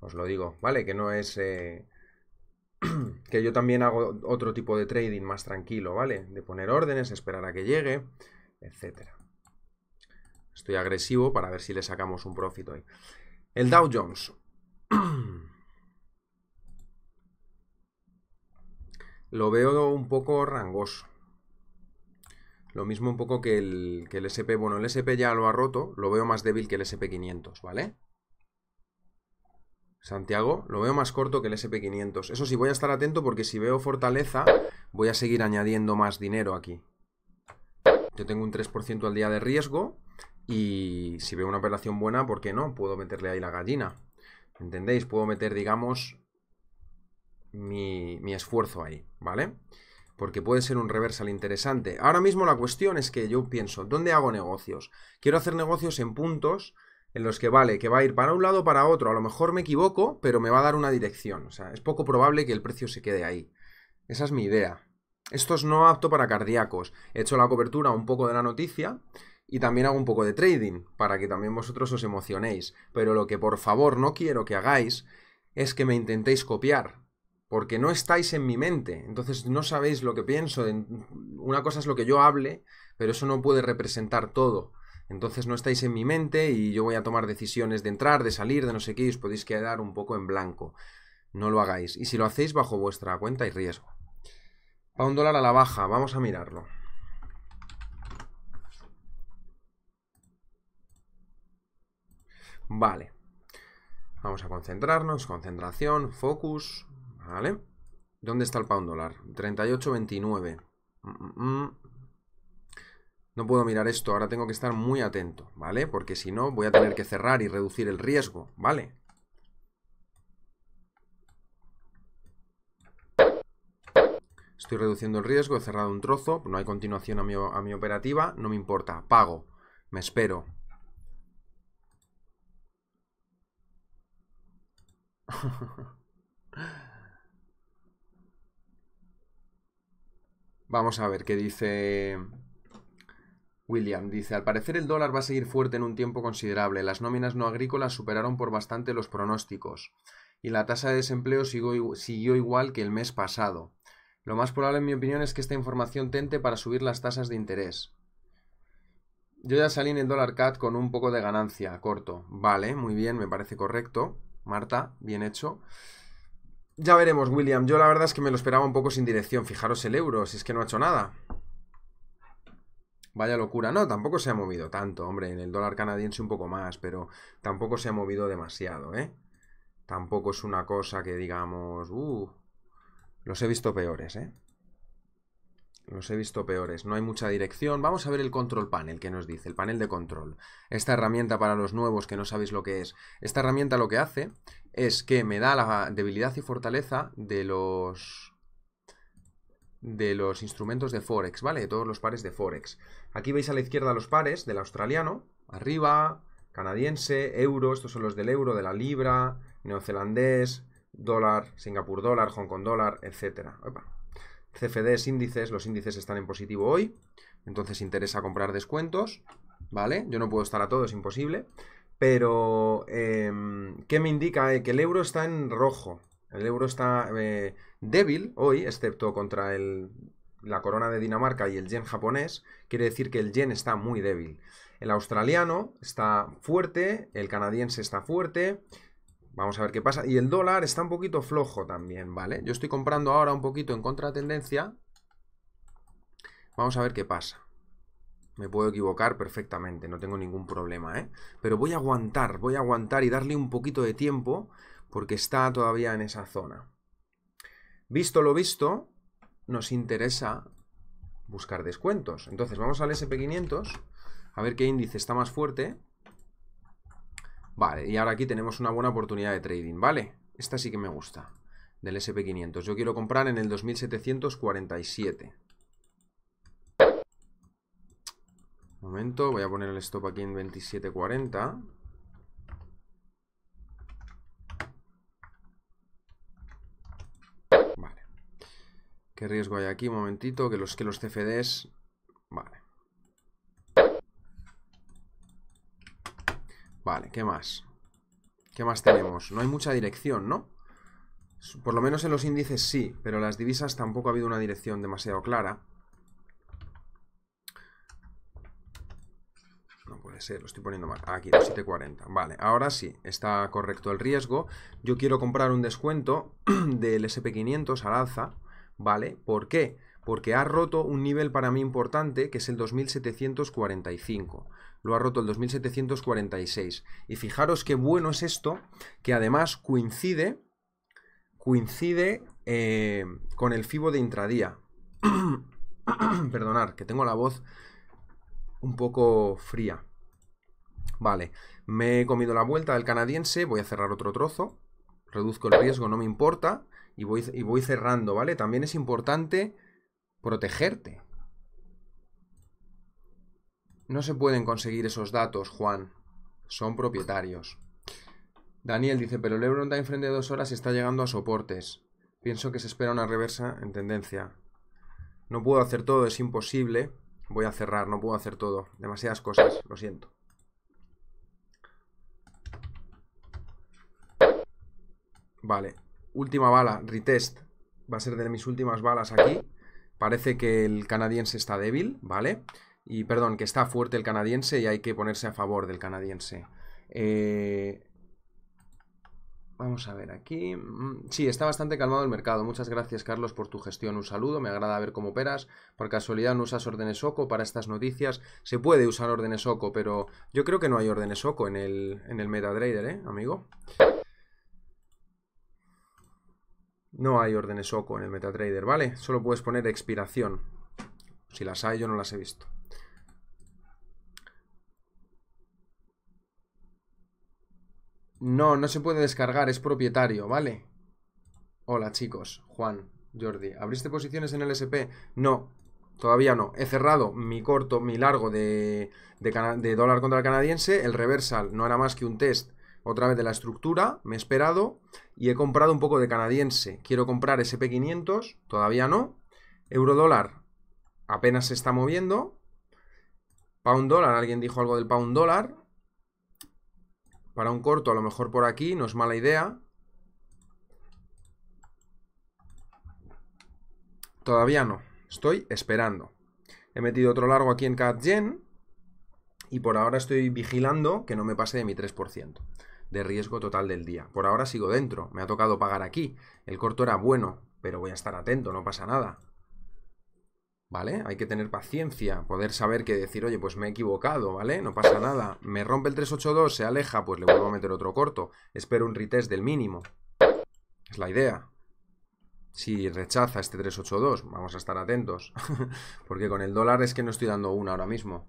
os lo digo, ¿vale? Que no es... Eh, que yo también hago otro tipo de trading más tranquilo, ¿vale? De poner órdenes, esperar a que llegue, etcétera. Estoy agresivo para ver si le sacamos un profit hoy. El Dow Jones. Lo veo un poco rangoso. Lo mismo un poco que el, que el SP. Bueno, el SP ya lo ha roto, lo veo más débil que el SP500, ¿vale? Santiago, lo veo más corto que el SP500. Eso sí, voy a estar atento porque si veo fortaleza, voy a seguir añadiendo más dinero aquí. Yo tengo un 3% al día de riesgo y si veo una operación buena, ¿por qué no? Puedo meterle ahí la gallina. ¿Entendéis? Puedo meter, digamos, mi, mi esfuerzo ahí, ¿vale? vale porque puede ser un reversal interesante. Ahora mismo la cuestión es que yo pienso, ¿dónde hago negocios? Quiero hacer negocios en puntos en los que vale, que va a ir para un lado o para otro. A lo mejor me equivoco, pero me va a dar una dirección. O sea, es poco probable que el precio se quede ahí. Esa es mi idea. Esto es no apto para cardíacos. He hecho la cobertura un poco de la noticia y también hago un poco de trading para que también vosotros os emocionéis. Pero lo que por favor no quiero que hagáis es que me intentéis copiar porque no estáis en mi mente, entonces no sabéis lo que pienso. Una cosa es lo que yo hable, pero eso no puede representar todo. Entonces no estáis en mi mente y yo voy a tomar decisiones de entrar, de salir, de no sé qué, y os podéis quedar un poco en blanco. No lo hagáis. Y si lo hacéis bajo vuestra cuenta y riesgo. A un dólar a la baja, vamos a mirarlo. Vale. Vamos a concentrarnos, concentración, focus, ¿Vale? ¿Dónde está el pound dólar? 38.29. 29. No puedo mirar esto, ahora tengo que estar muy atento, ¿vale? Porque si no, voy a tener que cerrar y reducir el riesgo, ¿vale? Estoy reduciendo el riesgo, he cerrado un trozo, no hay continuación a mi, a mi operativa, no me importa, pago, me espero. Vamos a ver qué dice William. Dice, al parecer el dólar va a seguir fuerte en un tiempo considerable. Las nóminas no agrícolas superaron por bastante los pronósticos y la tasa de desempleo siguió, igual que el mes pasado. Lo más probable, en mi opinión, es que esta información tente para subir las tasas de interés. Yo ya salí en el dólar CAT con un poco de ganancia, corto. Vale, muy bien, me parece correcto. Marta, bien hecho. Ya veremos, William. Yo la verdad es que me lo esperaba un poco sin dirección. Fijaros el euro, si es que no ha hecho nada. Vaya locura. No, tampoco se ha movido tanto, hombre. En el dólar canadiense un poco más, pero tampoco se ha movido demasiado, ¿eh? Tampoco es una cosa que digamos... Uh, los he visto peores, ¿eh? Los he visto peores. No hay mucha dirección. Vamos a ver el control panel que nos dice, el panel de control. Esta herramienta para los nuevos que no sabéis lo que es. Esta herramienta lo que hace es que me da la debilidad y fortaleza de los de los instrumentos de Forex, ¿vale? De todos los pares de Forex. Aquí veis a la izquierda los pares del australiano, arriba, canadiense, euro, estos son los del euro, de la libra, neozelandés, dólar, Singapur dólar, Hong Kong dólar, etc. CFDs, índices, los índices están en positivo hoy, entonces interesa comprar descuentos, ¿vale? Yo no puedo estar a todo, es imposible. Pero, em, ¿qué me indica? Eh, que el euro está en rojo. El euro está eh, débil hoy, excepto contra la corona de Dinamarca y el yen japonés. Quiere decir que el yen está muy débil. El australiano está fuerte, el canadiense está fuerte. Vamos a ver qué pasa. Y el dólar está un poquito flojo también, ¿vale? Yo estoy comprando ahora un poquito en contratendencia. Vamos a ver qué pasa. Me puedo equivocar perfectamente, no tengo ningún problema, ¿eh? Pero voy a aguantar, voy a aguantar y darle un poquito de tiempo porque está todavía en esa zona. Visto lo visto, nos interesa buscar descuentos. Entonces vamos al SP500, a ver qué índice está más fuerte. Vale, y ahora aquí tenemos una buena oportunidad de trading, ¿vale? Esta sí que me gusta, del SP500. Yo quiero comprar en el 2747. momento, voy a poner el stop aquí en 2740. Vale. ¿Qué riesgo hay aquí? Un momentito, que los, que los CFDs... Vale. Vale, ¿qué más? ¿Qué más tenemos? No hay mucha dirección, ¿no? Por lo menos en los índices sí, pero las divisas tampoco ha habido una dirección demasiado clara. lo estoy poniendo mal. Ah, aquí, 7.40. Vale, ahora sí, está correcto el riesgo. Yo quiero comprar un descuento del SP500 al alza, ¿vale? ¿Por qué? Porque ha roto un nivel para mí importante, que es el 2745. Lo ha roto el 2746. Y fijaros qué bueno es esto, que además coincide, coincide eh, con el FIBO de intradía. Perdonar, que tengo la voz un poco fría. Vale, me he comido la vuelta del canadiense, voy a cerrar otro trozo, reduzco el riesgo, no me importa, y voy, y voy cerrando, ¿vale? También es importante protegerte. No se pueden conseguir esos datos, Juan. Son propietarios. Daniel dice, pero el Euron frente de dos horas y está llegando a soportes. Pienso que se espera una reversa en tendencia. No puedo hacer todo, es imposible. Voy a cerrar, no puedo hacer todo. Demasiadas cosas, lo siento. Vale. Última bala, retest. Va a ser de mis últimas balas aquí. Parece que el canadiense está débil, ¿vale? Y perdón, que está fuerte el canadiense y hay que ponerse a favor del canadiense. Eh, vamos a ver aquí. Mm, sí, está bastante calmado el mercado. Muchas gracias, Carlos, por tu gestión. Un saludo, me agrada ver cómo operas. Por casualidad, ¿no usas órdenes OCO para estas noticias? Se puede usar órdenes OCO, pero yo creo que no hay órdenes OCO en el, en el ¿eh, amigo? No hay órdenes OCO en el MetaTrader, ¿vale? Solo puedes poner expiración. Si las hay, yo no las he visto. No, no se puede descargar, es propietario, ¿vale? Hola chicos, Juan, Jordi, ¿abriste posiciones en el SP? No, todavía no. He cerrado mi corto, mi largo de, de dólar contra el canadiense. El reversal no era más que un test otra vez de la estructura, me he esperado y he comprado un poco de canadiense. Quiero comprar SP500, todavía no. Euro dólar apenas se está moviendo. Pound dólar, alguien dijo algo del pound dólar. Para un corto, a lo mejor por aquí, no es mala idea. Todavía no, estoy esperando. He metido otro largo aquí en CatGen y por ahora estoy vigilando que no me pase de mi 3% de riesgo total del día. Por ahora sigo dentro, me ha tocado pagar aquí. El corto era bueno, pero voy a estar atento, no pasa nada. ¿Vale? Hay que tener paciencia, poder saber que decir, oye, pues me he equivocado, ¿vale? No pasa nada. Me rompe el 382, se aleja, pues le vuelvo a meter otro corto. Espero un retest del mínimo. Es la idea. Si rechaza este 382, vamos a estar atentos. Porque con el dólar es que no estoy dando una ahora mismo.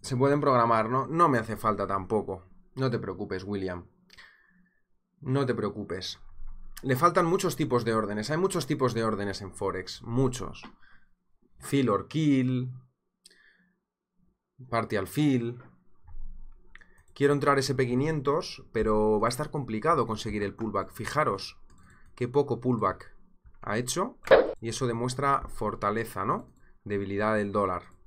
Se pueden programar, ¿no? No me hace falta tampoco. No te preocupes, William. No te preocupes. Le faltan muchos tipos de órdenes. Hay muchos tipos de órdenes en Forex. Muchos. Fill or kill. al fill. Quiero entrar SP500, pero va a estar complicado conseguir el pullback. Fijaros qué poco pullback ha hecho. Y eso demuestra fortaleza, ¿no? Debilidad del dólar.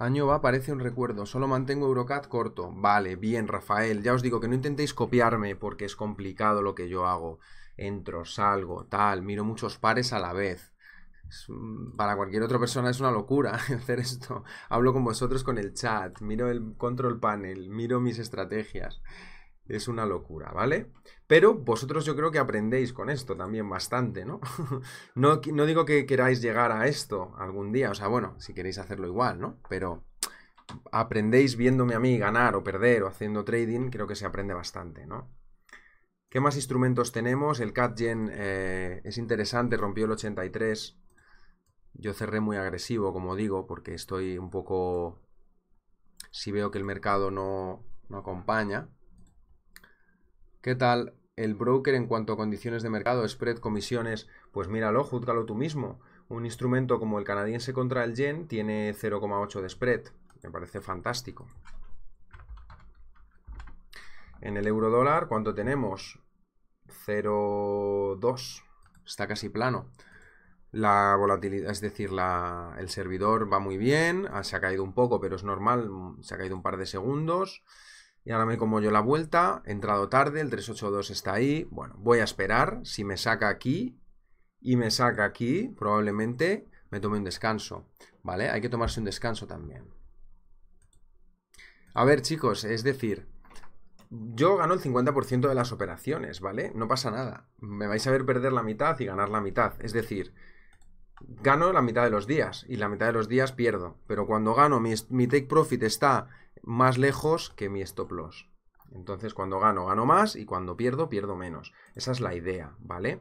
Año va, parece un recuerdo. Solo mantengo Eurocat corto. Vale, bien, Rafael. Ya os digo que no intentéis copiarme porque es complicado lo que yo hago. Entro, salgo, tal, miro muchos pares a la vez. Mm, para cualquier otra persona es una locura hacer esto. Hablo con vosotros con el chat, miro el control panel, miro mis estrategias. Es una locura, ¿vale? Pero vosotros yo creo que aprendéis con esto también bastante, ¿no? no, digo que queráis llegar a esto algún día, o sea, bueno, si queréis hacerlo igual, ¿no? Pero aprendéis viéndome a mí ganar o perder o haciendo trading, creo que se aprende bastante, ¿no? ¿Qué más instrumentos tenemos? El CatGen eh, es interesante, rompió el 83. Yo cerré muy agresivo, como digo, porque estoy un poco... Si veo que el mercado no, no acompaña, ¿Qué tal el broker en cuanto a condiciones de mercado, spread, comisiones? Pues míralo, júzgalo tú mismo. Un instrumento como el canadiense contra el yen tiene 0,8 de spread. Me parece fantástico. En el euro dólar, ¿cuánto tenemos? 0,2. Está casi plano. La volatilidad, es decir, el servidor va muy bien, ah, se ha caído un poco, pero es normal, se ha caído un par de segundos. Y ahora me como yo la vuelta, he entrado tarde, el 382 está ahí. Bueno, voy a esperar, si me saca aquí y me saca aquí, probablemente me tome un descanso, ¿vale? Hay que tomarse un descanso también. A ver, chicos, es decir, yo gano el 50% de las operaciones, ¿vale? No pasa nada. Me vais a ver perder la mitad y ganar la mitad. Es decir, gano la mitad de los días y la mitad de los días pierdo. Pero cuando gano, mi, mi take profit está más lejos que mi stop loss. Entonces, cuando gano, gano más y cuando pierdo, pierdo menos. Esa es la idea, ¿vale?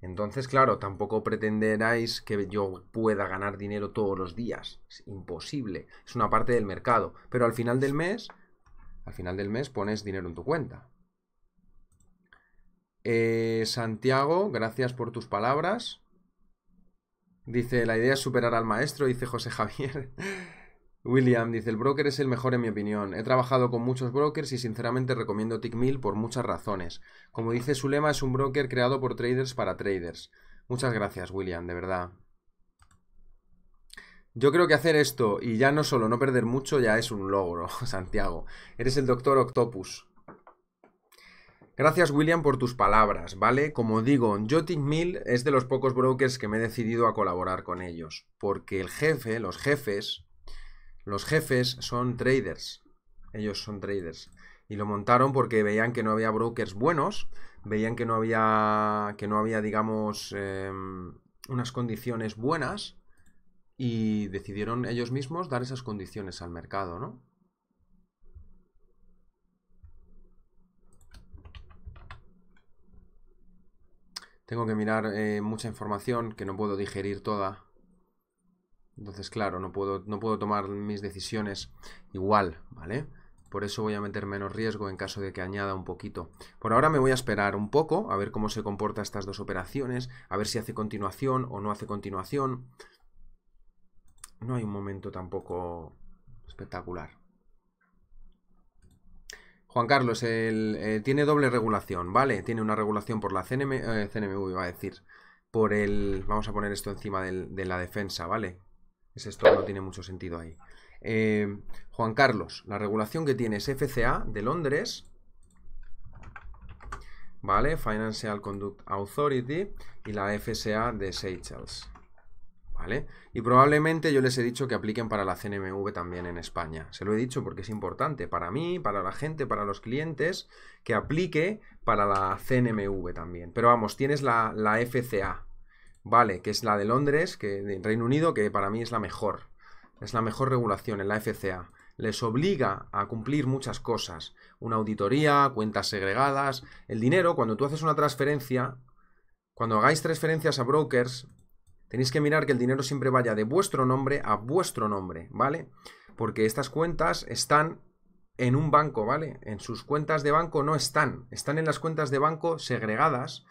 Entonces, claro, tampoco pretenderáis que yo pueda ganar dinero todos los días. Es imposible. Es una parte del mercado. Pero al final del mes, al final del mes pones dinero en tu cuenta. Eh, Santiago, gracias por tus palabras. Dice, la idea es superar al maestro, dice José Javier. William dice, el broker es el mejor en mi opinión. He trabajado con muchos brokers y sinceramente recomiendo Tickmill por muchas razones. Como dice su lema, es un broker creado por traders para traders. Muchas gracias, William, de verdad. Yo creo que hacer esto y ya no solo no perder mucho ya es un logro, Santiago. Eres el doctor Octopus. Gracias William por tus palabras, ¿vale? Como digo, yo Tickmill es de los pocos brokers que me he decidido a colaborar con ellos, porque el jefe, los jefes, los jefes son traders. Ellos son traders. Y lo montaron porque veían que no había brokers buenos, veían que no había, que no había digamos, em, unas condiciones buenas y decidieron ellos mismos dar esas condiciones al mercado, ¿no? Tengo que mirar eh, mucha información que no puedo digerir toda. Entonces, claro, no puedo, no puedo tomar mis decisiones igual, ¿vale? Por eso voy a meter menos riesgo en caso de que añada un poquito. Por ahora me voy a esperar un poco, a ver cómo se comporta estas dos operaciones, a ver si hace continuación o no hace continuación. No hay un momento tampoco espectacular. Juan Carlos, eh, tiene doble regulación, ¿vale? Tiene una regulación por la CNM, eh, CNMV, iba a decir. Por el... Vamos a poner esto encima de la defensa, ¿vale? esto no tiene mucho sentido ahí. Eh, Juan Carlos, la regulación que tienes FCA de Londres, ¿vale? Financial Conduct Authority y la FSA de Seychelles, ¿vale? Y probablemente yo les he dicho que apliquen para la CNMV también en España. Se lo he dicho porque es importante para mí, para la gente, para los clientes, que aplique para la CNMV también. Pero vamos, tienes la FCA, Vale, que es la de Londres, que en Reino Unido, que para mí es la mejor. Es la mejor regulación en la FCA. Les obliga a cumplir muchas cosas. Una auditoría, cuentas segregadas. El dinero, cuando tú haces una transferencia, cuando hagáis transferencias a brokers, tenéis que mirar que el dinero siempre vaya de vuestro nombre a vuestro nombre, ¿vale? Porque estas cuentas están en un banco, ¿vale? En sus cuentas de banco no están. Están en las cuentas de banco segregadas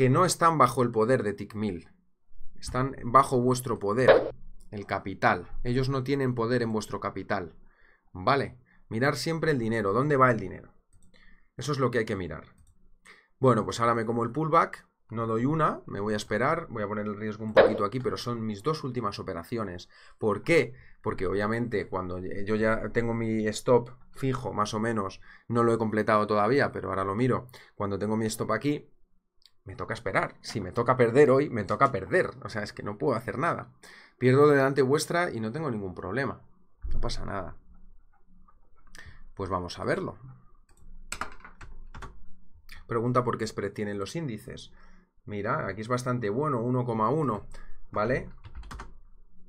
que no están bajo el poder de tic Tikmil. Están bajo vuestro poder, el capital. Ellos no tienen poder en vuestro capital. ¿Vale? Mirar siempre el dinero. ¿Dónde va el dinero? Eso es lo que hay que mirar. Bueno, pues ahora me como el pullback. No doy una, me voy a esperar, voy a poner el riesgo un poquito aquí, pero son mis dos últimas operaciones. ¿Por qué? Porque obviamente cuando yo ya tengo mi stop fijo, más o menos, no lo he completado todavía, pero ahora lo miro. Cuando tengo mi stop aquí, me toca esperar. Si me toca perder hoy, me toca perder. O sea, es que no puedo hacer nada. Pierdo delante vuestra y no tengo ningún problema. No pasa nada. Pues vamos a verlo. Pregunta por qué spread tienen los índices. Mira, aquí es bastante bueno, 1,1, ¿vale?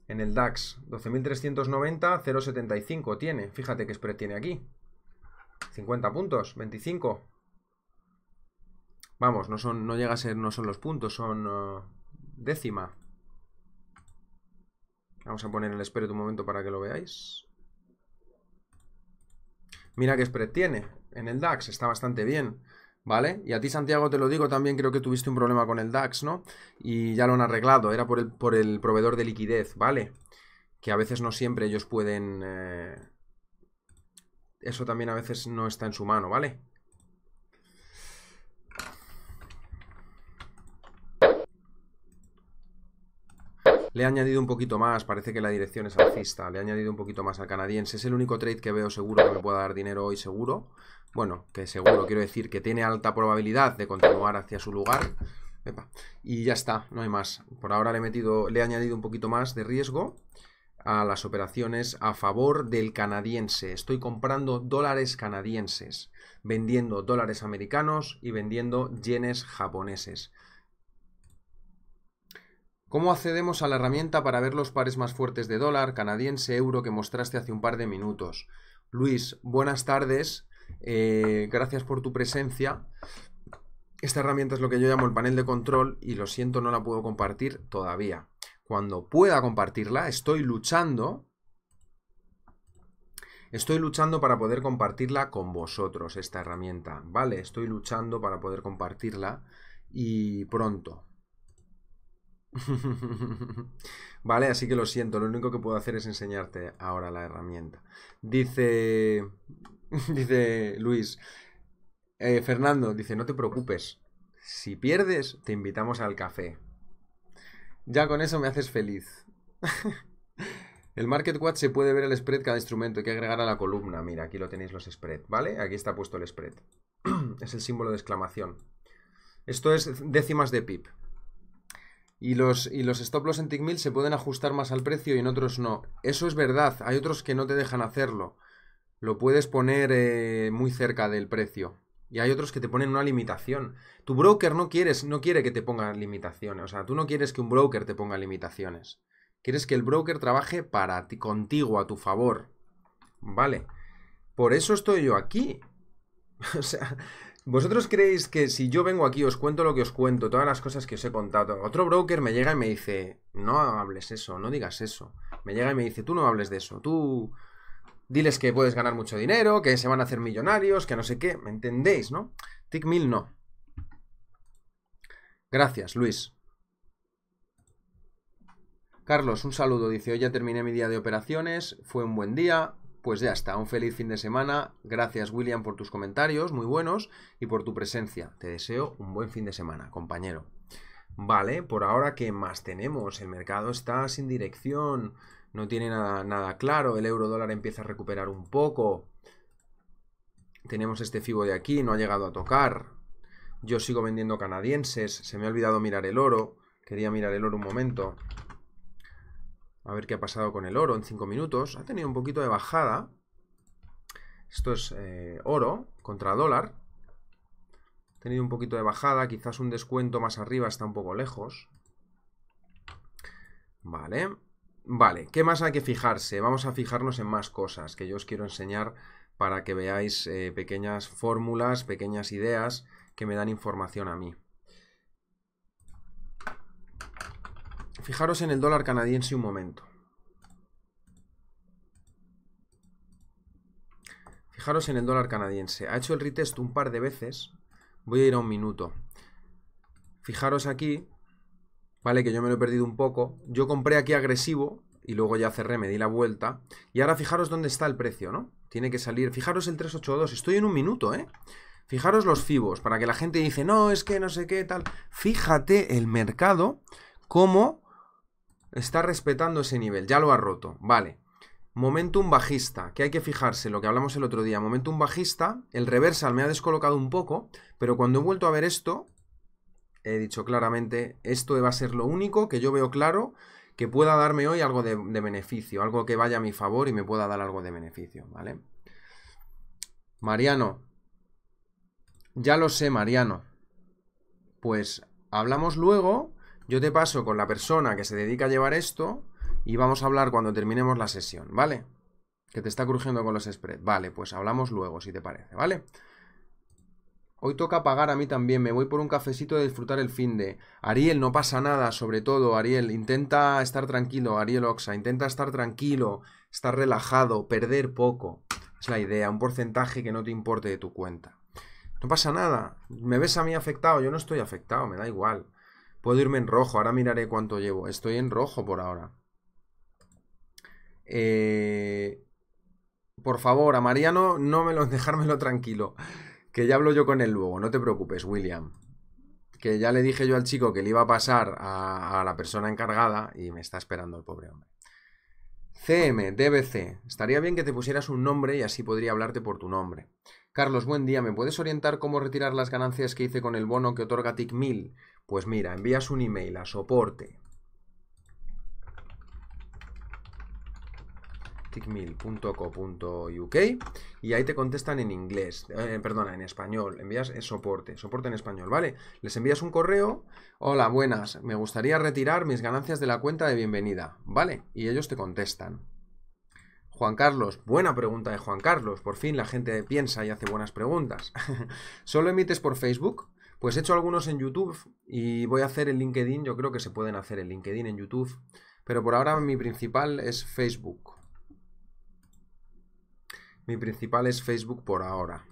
En el DAX, 12.390, 0,75 tiene. Fíjate que spread tiene aquí. 50 puntos, 25. Vamos, no, son, no llega a ser, no son los puntos, son uh, décima. Vamos a poner el spread un momento para que lo veáis. Mira qué spread tiene en el DAX, está bastante bien. ¿Vale? Y a ti, Santiago, te lo digo también, creo que tuviste un problema con el DAX, ¿no? Y ya lo han arreglado, era por el, proveedor de liquidez, ¿vale? Que a veces no siempre ellos pueden... Eh, eso también a veces no está en su mano, ¿vale? Le he añadido un poquito más, parece que la dirección es alcista, le he añadido un poquito más al canadiense. Es el único trade que veo seguro que me pueda dar dinero hoy seguro. Bueno, que seguro, quiero decir que tiene alta probabilidad de continuar hacia su lugar. Y ya está, no hay más. Por ahora le he, metido, le he añadido un poquito más de riesgo a las operaciones a favor del canadiense. Estoy comprando dólares canadienses, vendiendo dólares americanos y vendiendo yenes japoneses. ¿Cómo accedemos a la herramienta para ver los pares más fuertes de dólar, canadiense, euro que mostraste hace un par de minutos? Luis, buenas tardes. Eh, gracias por tu presencia. Esta herramienta es lo que yo llamo el panel de control y lo siento, no la puedo compartir todavía. Cuando pueda compartirla, estoy luchando Estoy luchando para poder compartirla con vosotros, esta herramienta, ¿vale? Estoy luchando para poder compartirla y pronto, vale, así que lo siento, lo único que puedo hacer es enseñarte ahora la herramienta. Dice, dice Luis, eh, Fernando, dice, no te preocupes, si pierdes, te invitamos al café. Ya con eso me haces feliz. el Market Watch se puede ver el spread cada instrumento, hay que agregar a la columna. Mira, aquí lo tenéis los spread, ¿vale? Aquí está puesto el spread. es el símbolo de exclamación. Esto es décimas de pip, y los, y los stop loss en Tickmill se pueden ajustar más al precio y en otros no. Eso es verdad, hay otros que no te dejan hacerlo. Lo puedes poner eh, muy cerca del precio. Y hay otros que te ponen una limitación. Tu broker no, quieres, no quiere que te pongan limitaciones. O sea, tú no quieres que un broker te ponga limitaciones. Quieres que el broker trabaje para ti, contigo, a tu favor. ¿Vale? Por eso estoy yo aquí. O sea, ¿Vosotros creéis que si yo vengo aquí, os cuento lo que os cuento, todas las cosas que os he contado, otro broker me llega y me dice, no hables eso, no digas eso. Me llega y me dice, tú no hables de eso, tú diles que puedes ganar mucho dinero, que se van a hacer millonarios, que no sé qué, ¿me entendéis, no? Tick no. Gracias, Luis. Carlos, un saludo. Dice, hoy ya terminé mi día de operaciones, fue un buen día, pues ya está, un feliz fin de semana. Gracias William por tus comentarios, muy buenos, y por tu presencia. Te deseo un buen fin de semana, compañero. Vale, por ahora ¿qué más tenemos, el mercado está sin dirección, no tiene nada, nada claro, el euro dólar empieza a recuperar un poco. Tenemos este FIBO de aquí, no ha llegado a tocar. Yo sigo vendiendo canadienses, se me ha olvidado mirar el oro, quería mirar el oro un momento. A ver qué ha pasado con el oro en 5 minutos. Ha tenido un poquito de bajada. Esto es eh, oro contra dólar. Ha tenido un poquito de bajada. Quizás un descuento más arriba está un poco lejos. Vale. Vale, ¿qué más hay que fijarse? Vamos a fijarnos en más cosas que yo os quiero enseñar para que veáis eh, pequeñas fórmulas, pequeñas ideas que me dan información a mí. Fijaros en el dólar canadiense un momento. Fijaros en el dólar canadiense. Ha hecho el retest un par de veces. Voy a ir a un minuto. Fijaros aquí. Vale, que yo me lo he perdido un poco. Yo compré aquí agresivo y luego ya cerré, me di la vuelta. Y ahora fijaros dónde está el precio, ¿no? Tiene que salir. Fijaros el 382. Estoy en un minuto, ¿eh? Fijaros los fibos, para que la gente dice, no, es que no sé qué, tal. Fíjate el mercado, como, está respetando ese nivel, ya lo ha roto, vale. Momentum bajista, que hay que fijarse, lo que hablamos el otro día, momentum bajista, el reversal me ha descolocado un poco, pero cuando he vuelto a ver esto, he dicho claramente, esto va a ser lo único que yo veo claro que pueda darme hoy algo de, de beneficio, algo que vaya a mi favor y me pueda dar algo de beneficio, ¿vale? Mariano, ya lo sé, Mariano. Pues hablamos luego yo te paso con la persona que se dedica a llevar esto y vamos a hablar cuando terminemos la sesión, ¿vale? Que te está crujiendo con los spreads. Vale, pues hablamos luego, si te parece, ¿vale? Hoy toca pagar a mí también, me voy por un cafecito de disfrutar el fin de. Ariel, no pasa nada, sobre todo, Ariel, intenta estar tranquilo, Ariel Oxa, intenta estar tranquilo, estar relajado, perder poco. Es la idea, un porcentaje que no te importe de tu cuenta. No pasa nada, me ves a mí afectado, yo no estoy afectado, me da igual. Puedo irme en rojo, ahora miraré cuánto llevo. Estoy en rojo por ahora. Eh, por favor, a Mariano, no me lo, dejármelo tranquilo. Que ya hablo yo con él luego, no te preocupes, William. Que ya le dije yo al chico que le iba a pasar a, la persona encargada y me está esperando el pobre hombre. CM, DBC. Estaría bien que te pusieras un nombre y así podría hablarte por tu nombre. Carlos, buen día. ¿Me puedes orientar cómo retirar las ganancias que hice con el bono que otorga TIC 1000? Pues mira, envías un email a soporte tickmill.co.uk y ahí te contestan en inglés, eh, perdona, en español, envías soporte, soporte en español, ¿vale? Les envías un correo, hola, buenas, me gustaría retirar mis ganancias de la cuenta de bienvenida, ¿vale? Y ellos te contestan. Juan Carlos, buena pregunta de Juan Carlos, por fin la gente piensa y hace buenas preguntas. ¿Solo emites por Facebook? Pues he hecho algunos en YouTube y voy a hacer el LinkedIn, yo creo que se pueden hacer en LinkedIn, en YouTube, pero por ahora mi principal es Facebook. Mi principal es Facebook por ahora.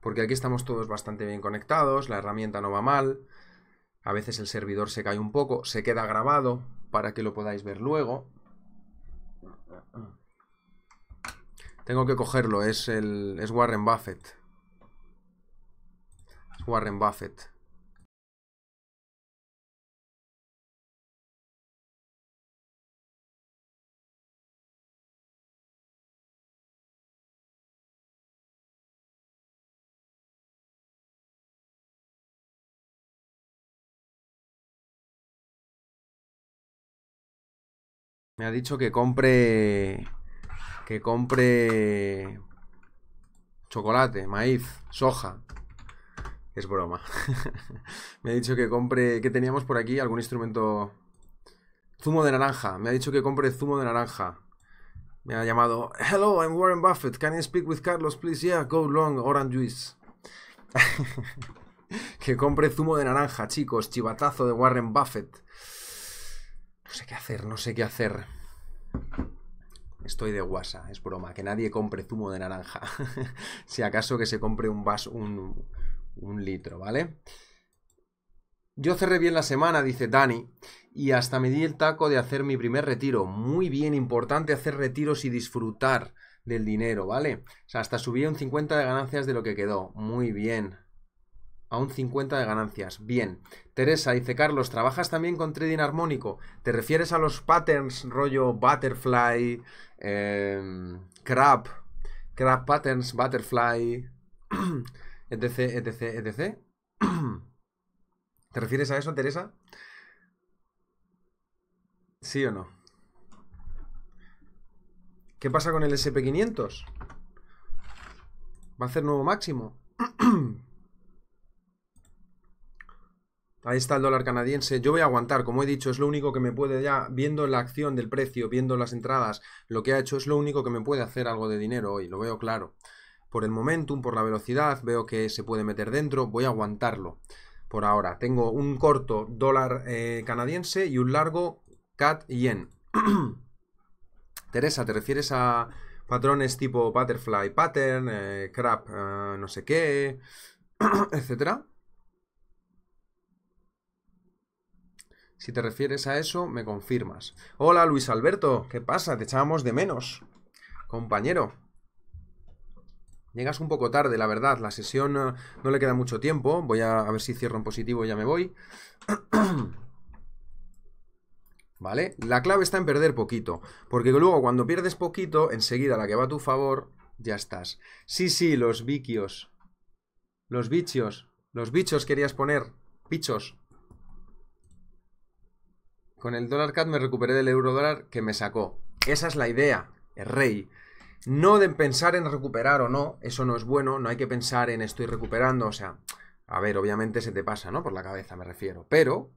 Porque aquí estamos todos bastante bien conectados, la herramienta no va mal, a veces el servidor se cae un poco, se queda grabado para que lo podáis ver luego. Tengo que cogerlo, es, el, es Warren Buffett. Warren Buffett. Me ha dicho que compre. Que compre. Chocolate, maíz, soja. Es broma. me ha dicho que compre. ¿Qué teníamos por aquí algún instrumento. Zumo de naranja. Me ha dicho que compre zumo de naranja. Me ha llamado. Hello, I'm Warren Buffett. Can you speak with Carlos, please? Yeah, go long, orange juice. que compre zumo de naranja, chicos. Chivatazo de Warren Buffett. No sé qué hacer, no sé qué hacer. Estoy de guasa, es broma. Que nadie compre zumo de naranja. si acaso que se compre un vaso, un, un litro, ¿vale? Yo cerré bien la semana, dice Dani, y hasta me di el taco de hacer mi primer retiro. Muy bien, importante hacer retiros y disfrutar del dinero, ¿vale? O sea, hasta subí un 50 de ganancias de lo que quedó. Muy bien. A un 50 de ganancias. Bien. Teresa dice, Carlos, ¿trabajas también con trading armónico? ¿Te refieres a los patterns rollo butterfly, crab, em, crab patterns, butterfly, etc, etc, etc. ¿Te refieres a eso, Teresa? ¿Sí o no? ¿Qué pasa con el SP500? ¿Va a hacer nuevo máximo? Ahí está el dólar canadiense. Yo voy a aguantar, como he dicho, es lo único que me puede ya, viendo la acción del precio, viendo las entradas, lo que ha hecho es lo único que me puede hacer algo de dinero hoy, lo veo claro por el momentum, por la velocidad, veo que se puede meter dentro, voy a aguantarlo por ahora. Tengo un corto dólar eh, canadiense y un largo CAT yen. Teresa, ¿te refieres a patrones tipo butterfly pattern, eh, crap, eh, no sé qué, etcétera? Si te refieres a eso, me confirmas. Hola Luis Alberto, ¿qué pasa? Te echábamos de menos. Compañero, Llegas un poco tarde, la verdad. La sesión eh, no le queda mucho tiempo. Voy a, ver si cierro en positivo y ya me voy. ¿Vale? La clave está en perder poquito. Porque luego cuando pierdes poquito, enseguida la que va a tu favor, ya estás. Sí, sí, los bichos, Los bichos. Los bichos querías poner. bichos. Con el dólar cat me recuperé del euro dólar que me sacó. Esa es la idea. El rey. No de pensar en recuperar o no, eso no es bueno, no hay que pensar en estoy recuperando, o sea, a ver, obviamente se te pasa, ¿no? Por la cabeza me refiero, pero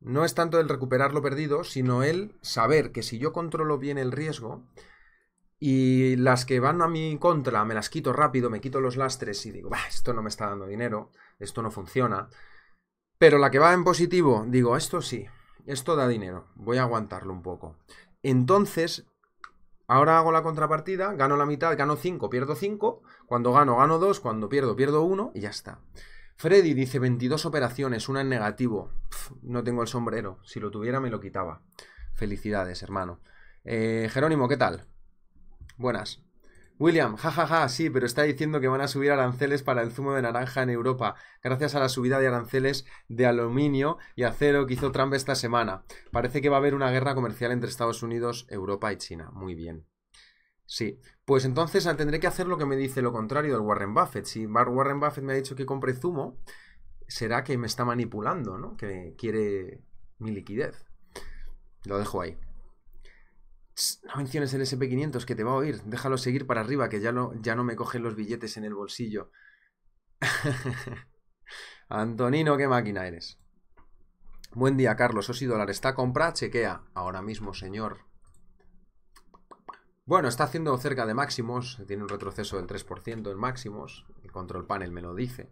no es tanto el recuperar lo perdido, sino el saber que si yo controlo bien el riesgo y las que van a mi contra me las quito rápido, me quito los lastres y digo, esto no me está dando dinero, esto no funciona. Pero la que va en positivo, digo, esto sí, esto da dinero, voy a aguantarlo un poco. Entonces Ahora hago la contrapartida, gano la mitad, gano 5, pierdo 5. Cuando gano, gano 2. Cuando pierdo, pierdo 1. Y ya está. Freddy dice 22 operaciones, una en negativo. no tengo el sombrero. Si lo tuviera, me lo quitaba. Felicidades, hermano. Eh, Jerónimo, ¿qué tal? Buenas. William, jajaja, sí, pero está diciendo que van a subir aranceles para el zumo de naranja en Europa, gracias a la subida de aranceles de aluminio y acero que hizo Trump esta semana. Parece que va a haber una guerra comercial entre Estados Unidos, Europa y China. Muy bien. Sí, pues entonces ah, tendré que hacer lo que me dice lo contrario del Warren Buffett. Si Warren Buffett me ha dicho que compre zumo, será que me está manipulando, ¿no? Que quiere mi liquidez. Lo dejo ahí. No menciones el SP500 que te va a oír. Déjalo seguir para arriba que ya, ya no me cogen los billetes en el bolsillo. Antonino, qué máquina eres. Buen día, Carlos. Osi dólar está a compra, Chequea. Ahora mismo, señor. Bueno, está haciendo cerca de máximos. Tiene un retroceso del 3% en máximos. El control panel me lo dice.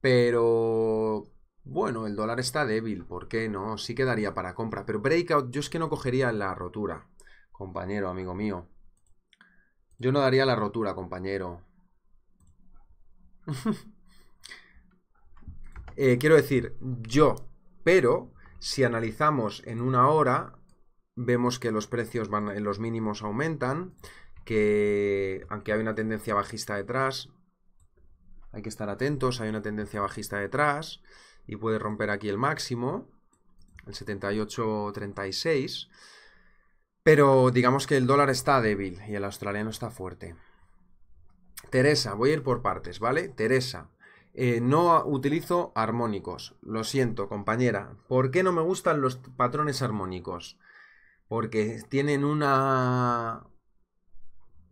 Pero bueno, el dólar está débil, ¿por qué no? Sí quedaría para compra, pero breakout yo es que no cogería la rotura compañero, amigo mío. Yo no daría la rotura, compañero. Eh, quiero decir, yo, pero si analizamos en una hora, vemos que los precios van, en eh, los mínimos aumentan, que aunque hay una tendencia bajista detrás, hay que estar atentos, hay una tendencia bajista detrás y puede romper aquí el máximo, el 78.36 pero digamos que el dólar está débil y el australiano está fuerte. Teresa, voy a ir por partes, ¿vale? Teresa, eh, no utilizo armónicos. Lo siento, compañera. ¿Por qué no me gustan los patrones armónicos? Porque tienen una,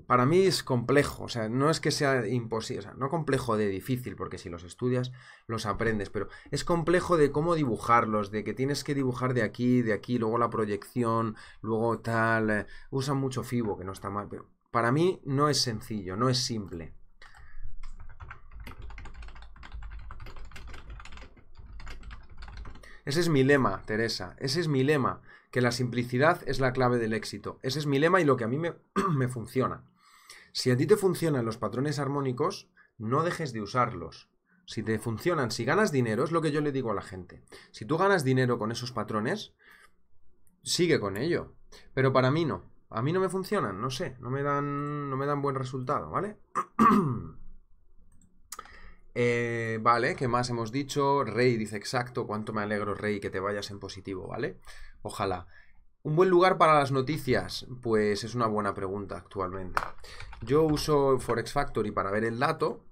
para mí es complejo, o sea, no es que sea imposible, no complejo de difícil, porque si los estudias los aprendes, pero es complejo de cómo dibujarlos, de que tienes que dibujar de aquí, de aquí, luego la proyección, luego tal, eh, Usa usan mucho Fibo, que no está mal, pero para mí no es sencillo, no es simple. Ese es mi lema, Teresa, ese es mi lema, que la simplicidad es la clave del éxito. Ese es mi lema y lo que a mí me funciona. Si a ti te funcionan los patrones armónicos, no dejes de usarlos. Si te funcionan, si ganas dinero, es lo que yo le digo a la gente. Si tú ganas dinero con esos patrones, sigue con ello. Pero para mí no. A mí no me funcionan, no sé, no me dan, no me dan buen resultado, ¿vale? Eh, vale, ¿qué más hemos dicho? Rey dice exacto, cuánto me alegro, Rey, que te vayas en positivo, ¿vale? Ojalá. ¿Un buen lugar para las noticias? Pues es una buena pregunta actualmente. Yo uso Forex Factory para ver el dato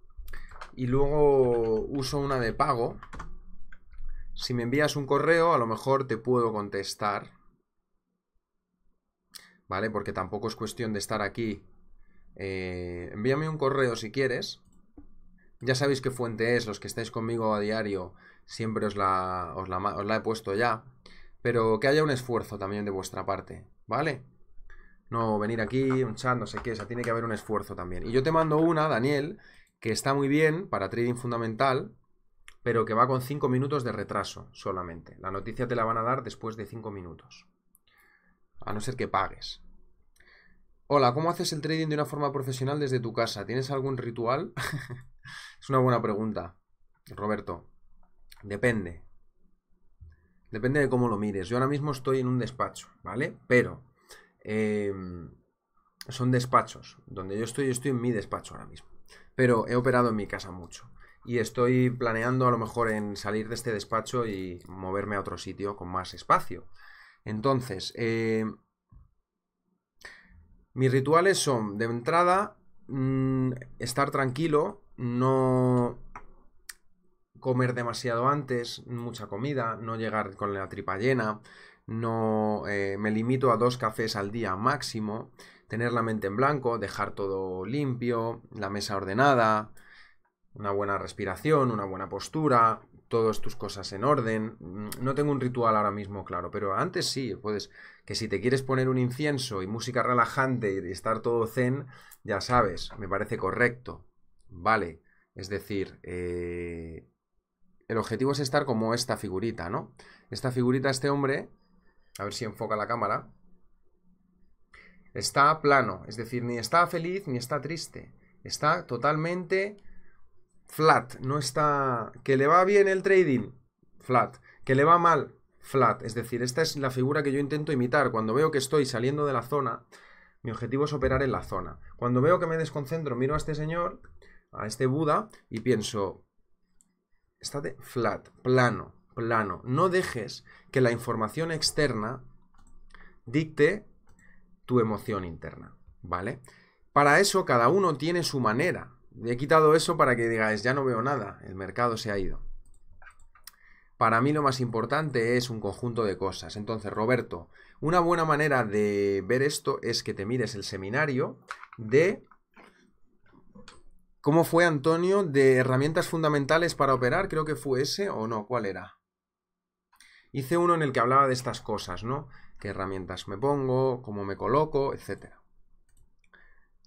y luego uso una de pago. Si me envías un correo, a lo mejor te puedo contestar. ¿Vale? Porque tampoco es cuestión de estar aquí. Eh, envíame un correo si quieres. Ya sabéis qué fuente es, los que estáis conmigo a diario, siempre os la he puesto ya. Pero que haya un esfuerzo también de vuestra parte, ¿vale? No venir aquí, un chat, no sé qué, o sea, tiene que haber un esfuerzo también. Y yo te mando una, Daniel, que está muy bien para trading fundamental, pero que va con 5 minutos de retraso solamente. La noticia te la van a dar después de 5 minutos. A no ser que pagues. Hola, ¿cómo haces el trading de una forma profesional desde tu casa? ¿Tienes algún ritual? es una buena pregunta, Roberto. Depende. Depende de cómo lo mires. Yo ahora mismo estoy en un despacho, ¿vale? Pero em, son despachos. Donde yo estoy, yo estoy en mi despacho ahora mismo. Pero he operado en mi casa mucho. Y estoy planeando a lo mejor en salir de este despacho y moverme a otro sitio con más espacio. Entonces, em, mis rituales son, de entrada, mm, estar tranquilo, no comer demasiado antes, mucha comida, no llegar con la tripa llena, no eh, me limito a dos cafés al día máximo, tener la mente en blanco, dejar todo limpio, la mesa ordenada, una buena respiración, una buena postura, todas tus cosas en orden. No tengo un ritual ahora mismo, claro, pero antes sí, puedes que si te quieres poner un incienso y música relajante y estar todo zen, ya sabes, me parece correcto. Vale, es decir, eh, el objetivo es estar como esta figurita, ¿no? Esta figurita, este hombre, a ver si enfoca la cámara, está plano, es decir, ni está feliz ni está triste, está totalmente flat, no está... que le va bien el trading, flat, que le va mal, flat, es decir, esta es la figura que yo intento imitar, cuando veo que estoy saliendo de la zona, mi objetivo es operar en la zona, cuando veo que me desconcentro, miro a este señor, a este Buda, y pienso, está de flat, plano, plano. No dejes que la información externa dicte tu emoción interna, ¿vale? Para eso cada uno tiene su manera. He quitado eso para que digáis, ya no veo nada, el mercado se ha ido. Para mí lo más importante es un conjunto de cosas. Entonces, Roberto, una buena manera de ver esto es que te mires el seminario de ¿Cómo fue, Antonio, de herramientas fundamentales para operar? Creo que fue ese o no, ¿cuál era? Hice uno en el que hablaba de estas cosas, ¿no? ¿Qué herramientas me pongo? ¿Cómo me coloco? Etcétera.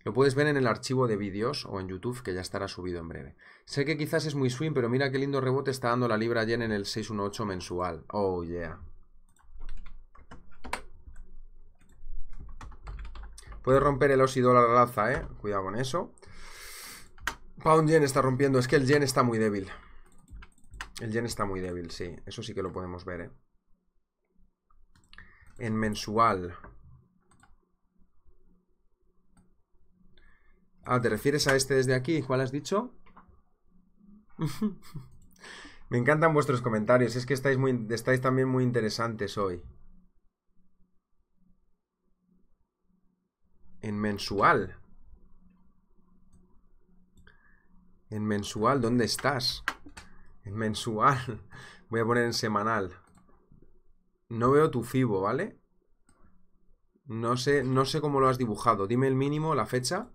Lo puedes ver en el archivo de vídeos o en YouTube, que ya estará subido en breve. Sé que quizás es muy swing, pero mira qué lindo rebote está dando la libra yen en el 618 mensual. Oh, yeah. Puede romper el OSI la la alza, ¿eh? Cuidado con eso. Pound Yen está rompiendo. Es que el Yen está muy débil. El Yen está muy débil, sí. Eso sí que lo podemos ver, ¿eh? En mensual. Ah, ¿te refieres a este desde aquí? ¿Cuál has dicho? Me encantan vuestros comentarios. Es que estáis, muy, estáis también muy interesantes hoy. En mensual. En mensual, ¿dónde estás? En mensual. Voy a poner en semanal. No veo tu FIBO, ¿vale? No sé, no sé cómo lo has dibujado. Dime el mínimo, la fecha.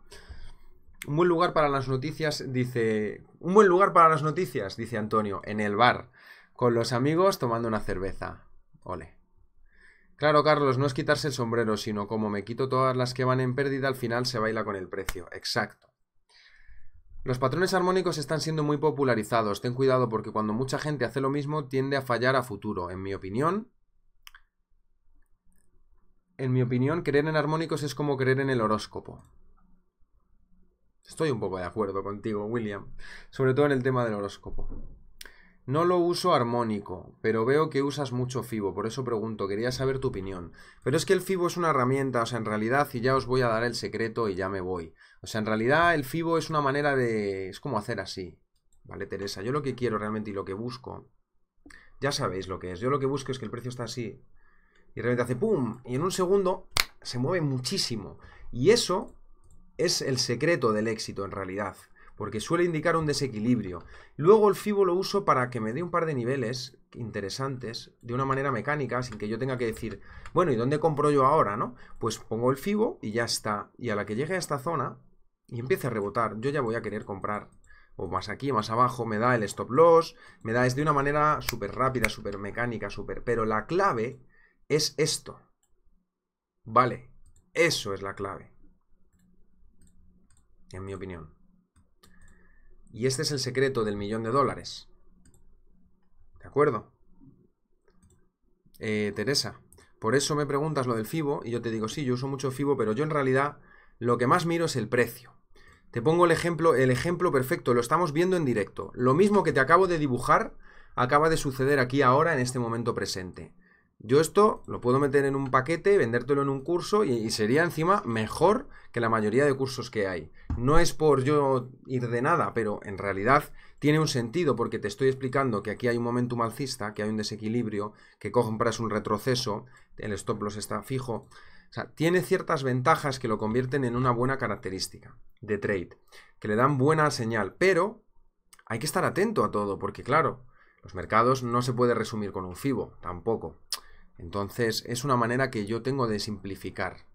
Un buen lugar para las noticias, dice. Un buen lugar para las noticias, dice Antonio, en el bar, con los amigos tomando una cerveza. Ole. Claro, Carlos, no es quitarse el sombrero, sino como me quito todas las que van en pérdida, al final se baila con el precio. Exacto. Los patrones armónicos están siendo muy popularizados, ten cuidado porque cuando mucha gente hace lo mismo tiende a fallar a futuro, en mi opinión. En mi opinión, creer en armónicos es como creer en el horóscopo. Estoy un poco de acuerdo contigo, William, sobre todo en el tema del horóscopo. No lo uso armónico, pero veo que usas mucho FIBO, por eso pregunto, quería saber tu opinión. Pero es que el FIBO es una herramienta, o sea, en realidad, y ya os voy a dar el secreto y ya me voy. O sea, en realidad el FIBO es una manera de... Es como hacer así. ¿Vale, Teresa? Yo lo que quiero realmente y lo que busco... Ya sabéis lo que es. Yo lo que busco es que el precio está así. Y realmente hace ¡pum! Y en un segundo se mueve muchísimo. Y eso es el secreto del éxito en realidad. Porque suele indicar un desequilibrio. Luego el FIBO lo uso para que me dé un par de niveles interesantes de una manera mecánica, sin que yo tenga que decir, bueno, ¿y dónde compro yo ahora? ¿no? Pues pongo el FIBO y ya está. Y a la que llegue a esta zona, y empieza a rebotar, yo ya voy a querer comprar o más aquí, más abajo, me da el stop loss, me da, es de una manera súper rápida, súper mecánica, súper... Pero la clave es esto. Vale, eso es la clave. En mi opinión. Y este es el secreto del millón de dólares. ¿De acuerdo? Eh, Teresa, por eso me preguntas lo del FIBO y yo te digo, sí, yo uso mucho FIBO, pero yo en realidad lo que más miro es el precio. Te pongo el ejemplo, el ejemplo perfecto, lo estamos viendo en directo. Lo mismo que te acabo de dibujar acaba de suceder aquí ahora en este momento presente. Yo esto lo puedo meter en un paquete, vendértelo en un curso y, sería encima mejor que la mayoría de cursos que hay. No es por yo ir de nada, pero en realidad tiene un sentido porque te estoy explicando que aquí hay un momento alcista, que hay un desequilibrio, que compras un retroceso, el stop loss está fijo. O sea, tiene ciertas ventajas que lo convierten en una buena característica de trade, que le dan buena señal, pero hay que estar atento a todo, porque claro, los mercados no se puede resumir con un FIBO, tampoco. Entonces, es una manera que yo tengo de simplificar.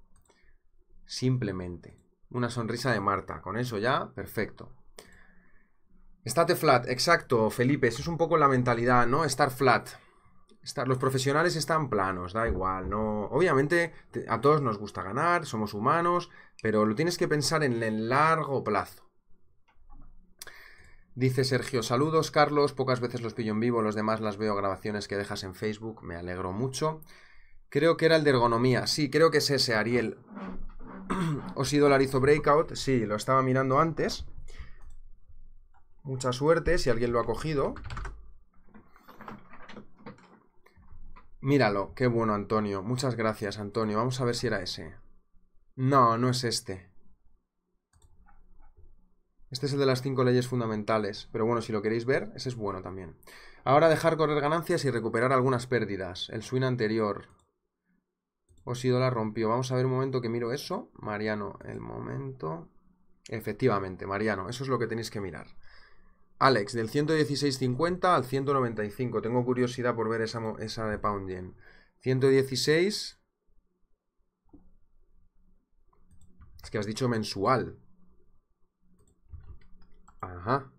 Simplemente. Una sonrisa de Marta. Con eso ya, perfecto. Estate flat, exacto, Felipe. Eso es un poco la mentalidad, ¿no? Estar flat los profesionales están planos, da igual, no. Obviamente a todos nos gusta ganar, somos humanos, pero lo tienes que pensar en el largo plazo. Dice Sergio, saludos Carlos, pocas veces los pillo en vivo, los demás las veo grabaciones que dejas en Facebook, me alegro mucho. Creo que era el de ergonomía, sí, creo que es ese, Ariel. larizo Breakout, sí, lo estaba mirando antes. Mucha suerte si alguien lo ha cogido. Míralo, qué bueno, Antonio. Muchas gracias, Antonio. Vamos a ver si era ese. No, no es este. Este es el de las cinco leyes fundamentales. Pero bueno, si lo queréis ver, ese es bueno también. Ahora dejar correr ganancias y recuperar algunas pérdidas. El swing anterior. Osido la rompió. Vamos a ver un momento que miro eso. Mariano, el momento. Efectivamente, Mariano, eso es lo que tenéis que mirar. Alex, del 116.50 al 195. Tengo curiosidad por ver esa, esa de Pound Yen. 116. Es que has dicho mensual. Ajá.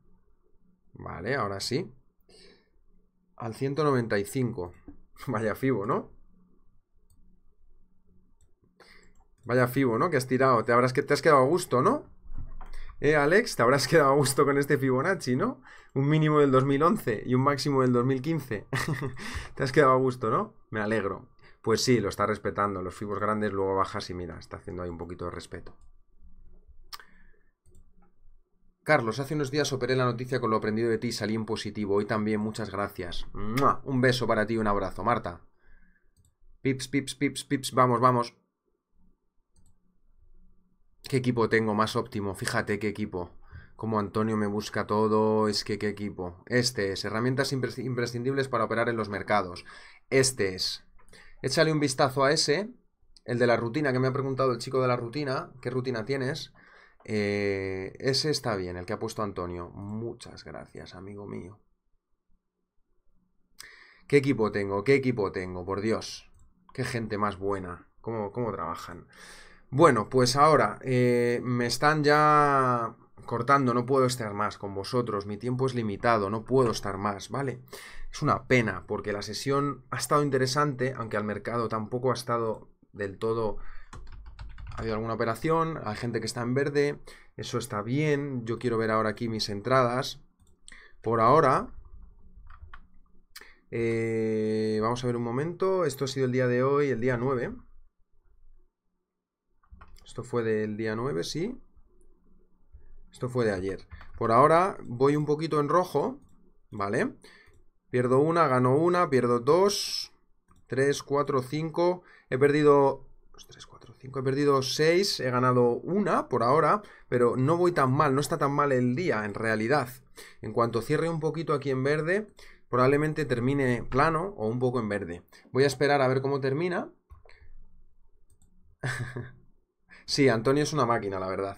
Vale, ahora sí. Al 195. Vaya Fibo, ¿no? Vaya Fibo, ¿no? Que has tirado. Te, habrás, que te has quedado a gusto, ¿no? Eh, Alex, te habrás quedado a gusto con este Fibonacci, ¿no? Un mínimo del 2011 y un máximo del 2015. te has quedado a gusto, ¿no? Me alegro. Pues sí, lo está respetando. Los fibos grandes luego bajas y mira, está haciendo ahí un poquito de respeto. Carlos, hace unos días operé la noticia con lo aprendido de ti y salí en positivo. Hoy también, muchas gracias. Un beso para ti y un abrazo. Marta. Pips, pips, pips, pips. Vamos, vamos. ¿Qué equipo tengo más óptimo? Fíjate qué equipo. Como Antonio me busca todo, es que qué equipo. Este es, herramientas imprescindibles para operar en los mercados. Este es. Échale un vistazo a ese, el de la rutina que me ha preguntado el chico de la rutina, ¿qué rutina tienes? Eh, ese está bien, el que ha puesto Antonio. Muchas gracias, amigo mío. ¿Qué equipo tengo? ¿Qué equipo tengo? Por Dios. Qué gente más buena. ¿Cómo, cómo trabajan? Bueno, pues ahora eh, me están ya cortando, no puedo estar más con vosotros, mi tiempo es limitado, no puedo estar más, ¿vale? Es una pena, porque la sesión ha estado interesante, aunque al mercado tampoco ha estado del todo... Ha habido alguna operación, hay gente que está en verde, eso está bien, yo quiero ver ahora aquí mis entradas. Por ahora... Eh, vamos a ver un momento, esto ha sido el día de hoy, el día 9. Esto fue del día 9, sí. Esto fue de ayer. Por ahora voy un poquito en rojo, ¿vale? Pierdo una, gano una, pierdo dos, tres, cuatro, cinco. He perdido... 3, cuatro cinco he perdido seis he ganado una por ahora, pero no voy tan mal, no está tan mal el día en realidad. En cuanto cierre un poquito aquí en verde, probablemente termine plano o un poco en verde. Voy a esperar a ver cómo termina. Sí, Antonio es una máquina, la verdad.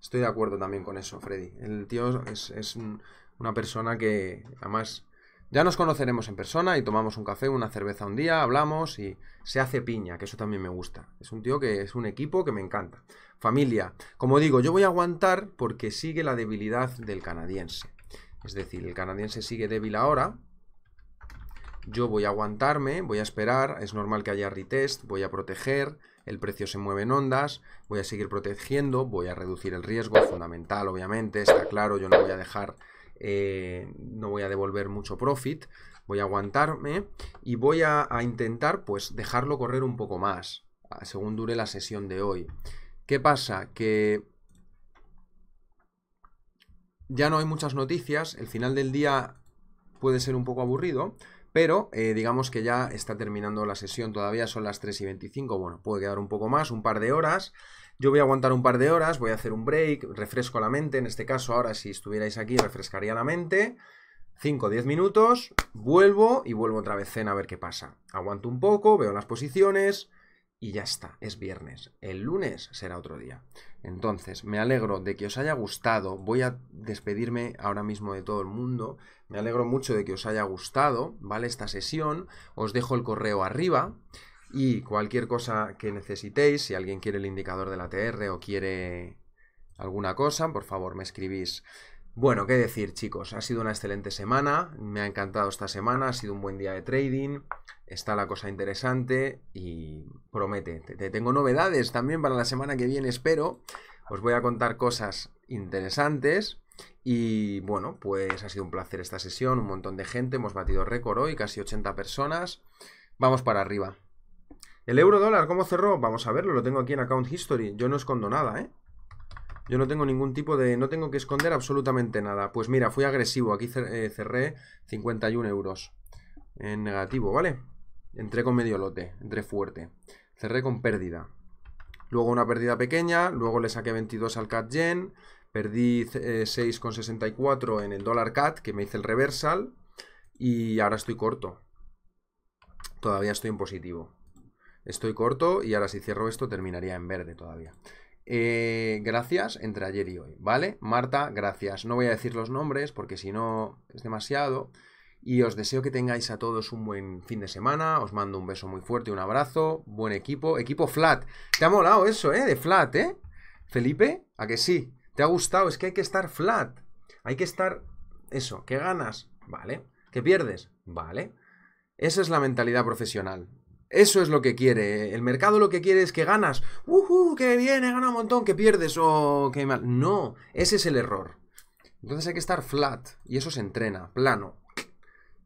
Estoy de acuerdo también con eso, Freddy. El tío es, una persona que, además, ya nos conoceremos en persona y tomamos un café, una cerveza un día, hablamos y se hace piña, que eso también me gusta. Es un tío que es un equipo que me encanta. Familia, como digo, yo voy a aguantar porque sigue la debilidad del canadiense. Es decir, el canadiense sigue débil ahora. Yo voy a aguantarme, voy a esperar, es normal que haya retest, voy a proteger, el precio se mueve en ondas, voy a seguir protegiendo, voy a reducir el riesgo, fundamental obviamente, está claro, yo no voy a dejar, eh, no voy a devolver mucho profit, voy a aguantarme y voy a, a intentar pues dejarlo correr un poco más, según dure la sesión de hoy. ¿Qué pasa? Que ya no hay muchas noticias, el final del día puede ser un poco aburrido, pero eh, digamos que ya está terminando la sesión, todavía son las 3 y 25, bueno, puede quedar un poco más, un par de horas. Yo voy a aguantar un par de horas, voy a hacer un break, refresco la mente, en este caso ahora si estuvierais aquí refrescaría la mente. 5 o 10 minutos, vuelvo y vuelvo otra vez cena a ver qué pasa. Aguanto un poco, veo las posiciones, y ya está, es viernes. El lunes será otro día. Entonces, me alegro de que os haya gustado. Voy a despedirme ahora mismo de todo el mundo. Me alegro mucho de que os haya gustado, ¿vale? Esta sesión. Os dejo el correo arriba. Y cualquier cosa que necesitéis, si alguien quiere el indicador de la TR o quiere alguna cosa, por favor me escribís bueno, qué decir chicos, ha sido una excelente semana, me ha encantado esta semana, ha sido un buen día de trading, está la cosa interesante y promete, te tengo novedades también para la semana que viene, espero, os voy a contar cosas interesantes y bueno, pues ha sido un placer esta sesión, un montón de gente, hemos batido récord hoy, casi 80 personas, vamos para arriba. El euro dólar, ¿cómo cerró? Vamos a verlo, lo tengo aquí en Account History, yo no escondo nada, ¿eh? Yo no tengo ningún tipo de... No tengo que esconder absolutamente nada. Pues mira, fui agresivo. Aquí eh, cerré 51 euros. En negativo, ¿vale? Entré con medio lote. Entré fuerte. Cerré con pérdida. Luego una pérdida pequeña. Luego le saqué 22 al CAT Gen. Perdí 6,64 eh, en el dólar CAT, que me hice el reversal. Y ahora estoy corto. Todavía estoy en positivo. Estoy corto y ahora si cierro esto terminaría en verde todavía. Eh, gracias entre ayer y hoy, ¿vale? Marta, gracias. No voy a decir los nombres porque si no es demasiado. Y os deseo que tengáis a todos un buen fin de semana. Os mando un beso muy fuerte, un abrazo. Buen equipo. Equipo Flat. Te ha molado eso, ¿eh? De Flat, ¿eh? Felipe, ¿a que sí? ¿Te ha gustado? Es que hay que estar Flat. Hay que estar... Eso, ¿qué ganas? Vale. ¿Qué pierdes? Vale. Esa es la mentalidad profesional. Eso es lo que quiere. El mercado lo que quiere es que ganas. ¡Uhú! ¡Qué bien! He un montón. Que pierdes. ¡Oh! ¡Qué mal! No. Ese es el error. Entonces hay que estar flat. Y eso se entrena. Plano.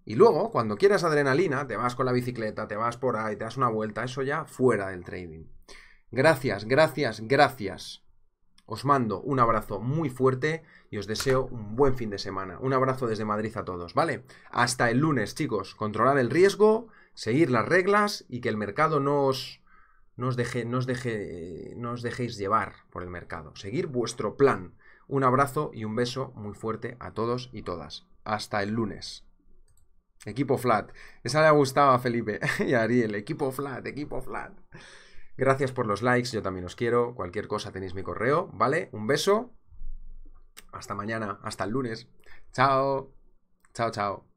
Y luego, cuando quieras adrenalina, te vas con la bicicleta, te vas por ahí, te das una vuelta. Eso ya fuera del trading. Gracias, gracias, gracias. Os mando un abrazo muy fuerte y os deseo un buen fin de semana. Un abrazo desde Madrid a todos, ¿vale? Hasta el lunes, chicos. Controlar el riesgo seguir las reglas y que el mercado no os, deje, deje, dejéis llevar por el mercado. Seguir vuestro plan. Un abrazo y un beso muy fuerte a todos y todas. Hasta el lunes. Equipo flat. Esa le ha gustado a Felipe y a Ariel. Equipo flat, equipo flat. Gracias por los likes, yo también os quiero. Cualquier cosa tenéis mi correo, ¿vale? Un beso. Hasta mañana, hasta el lunes. Chao. Chao, chao.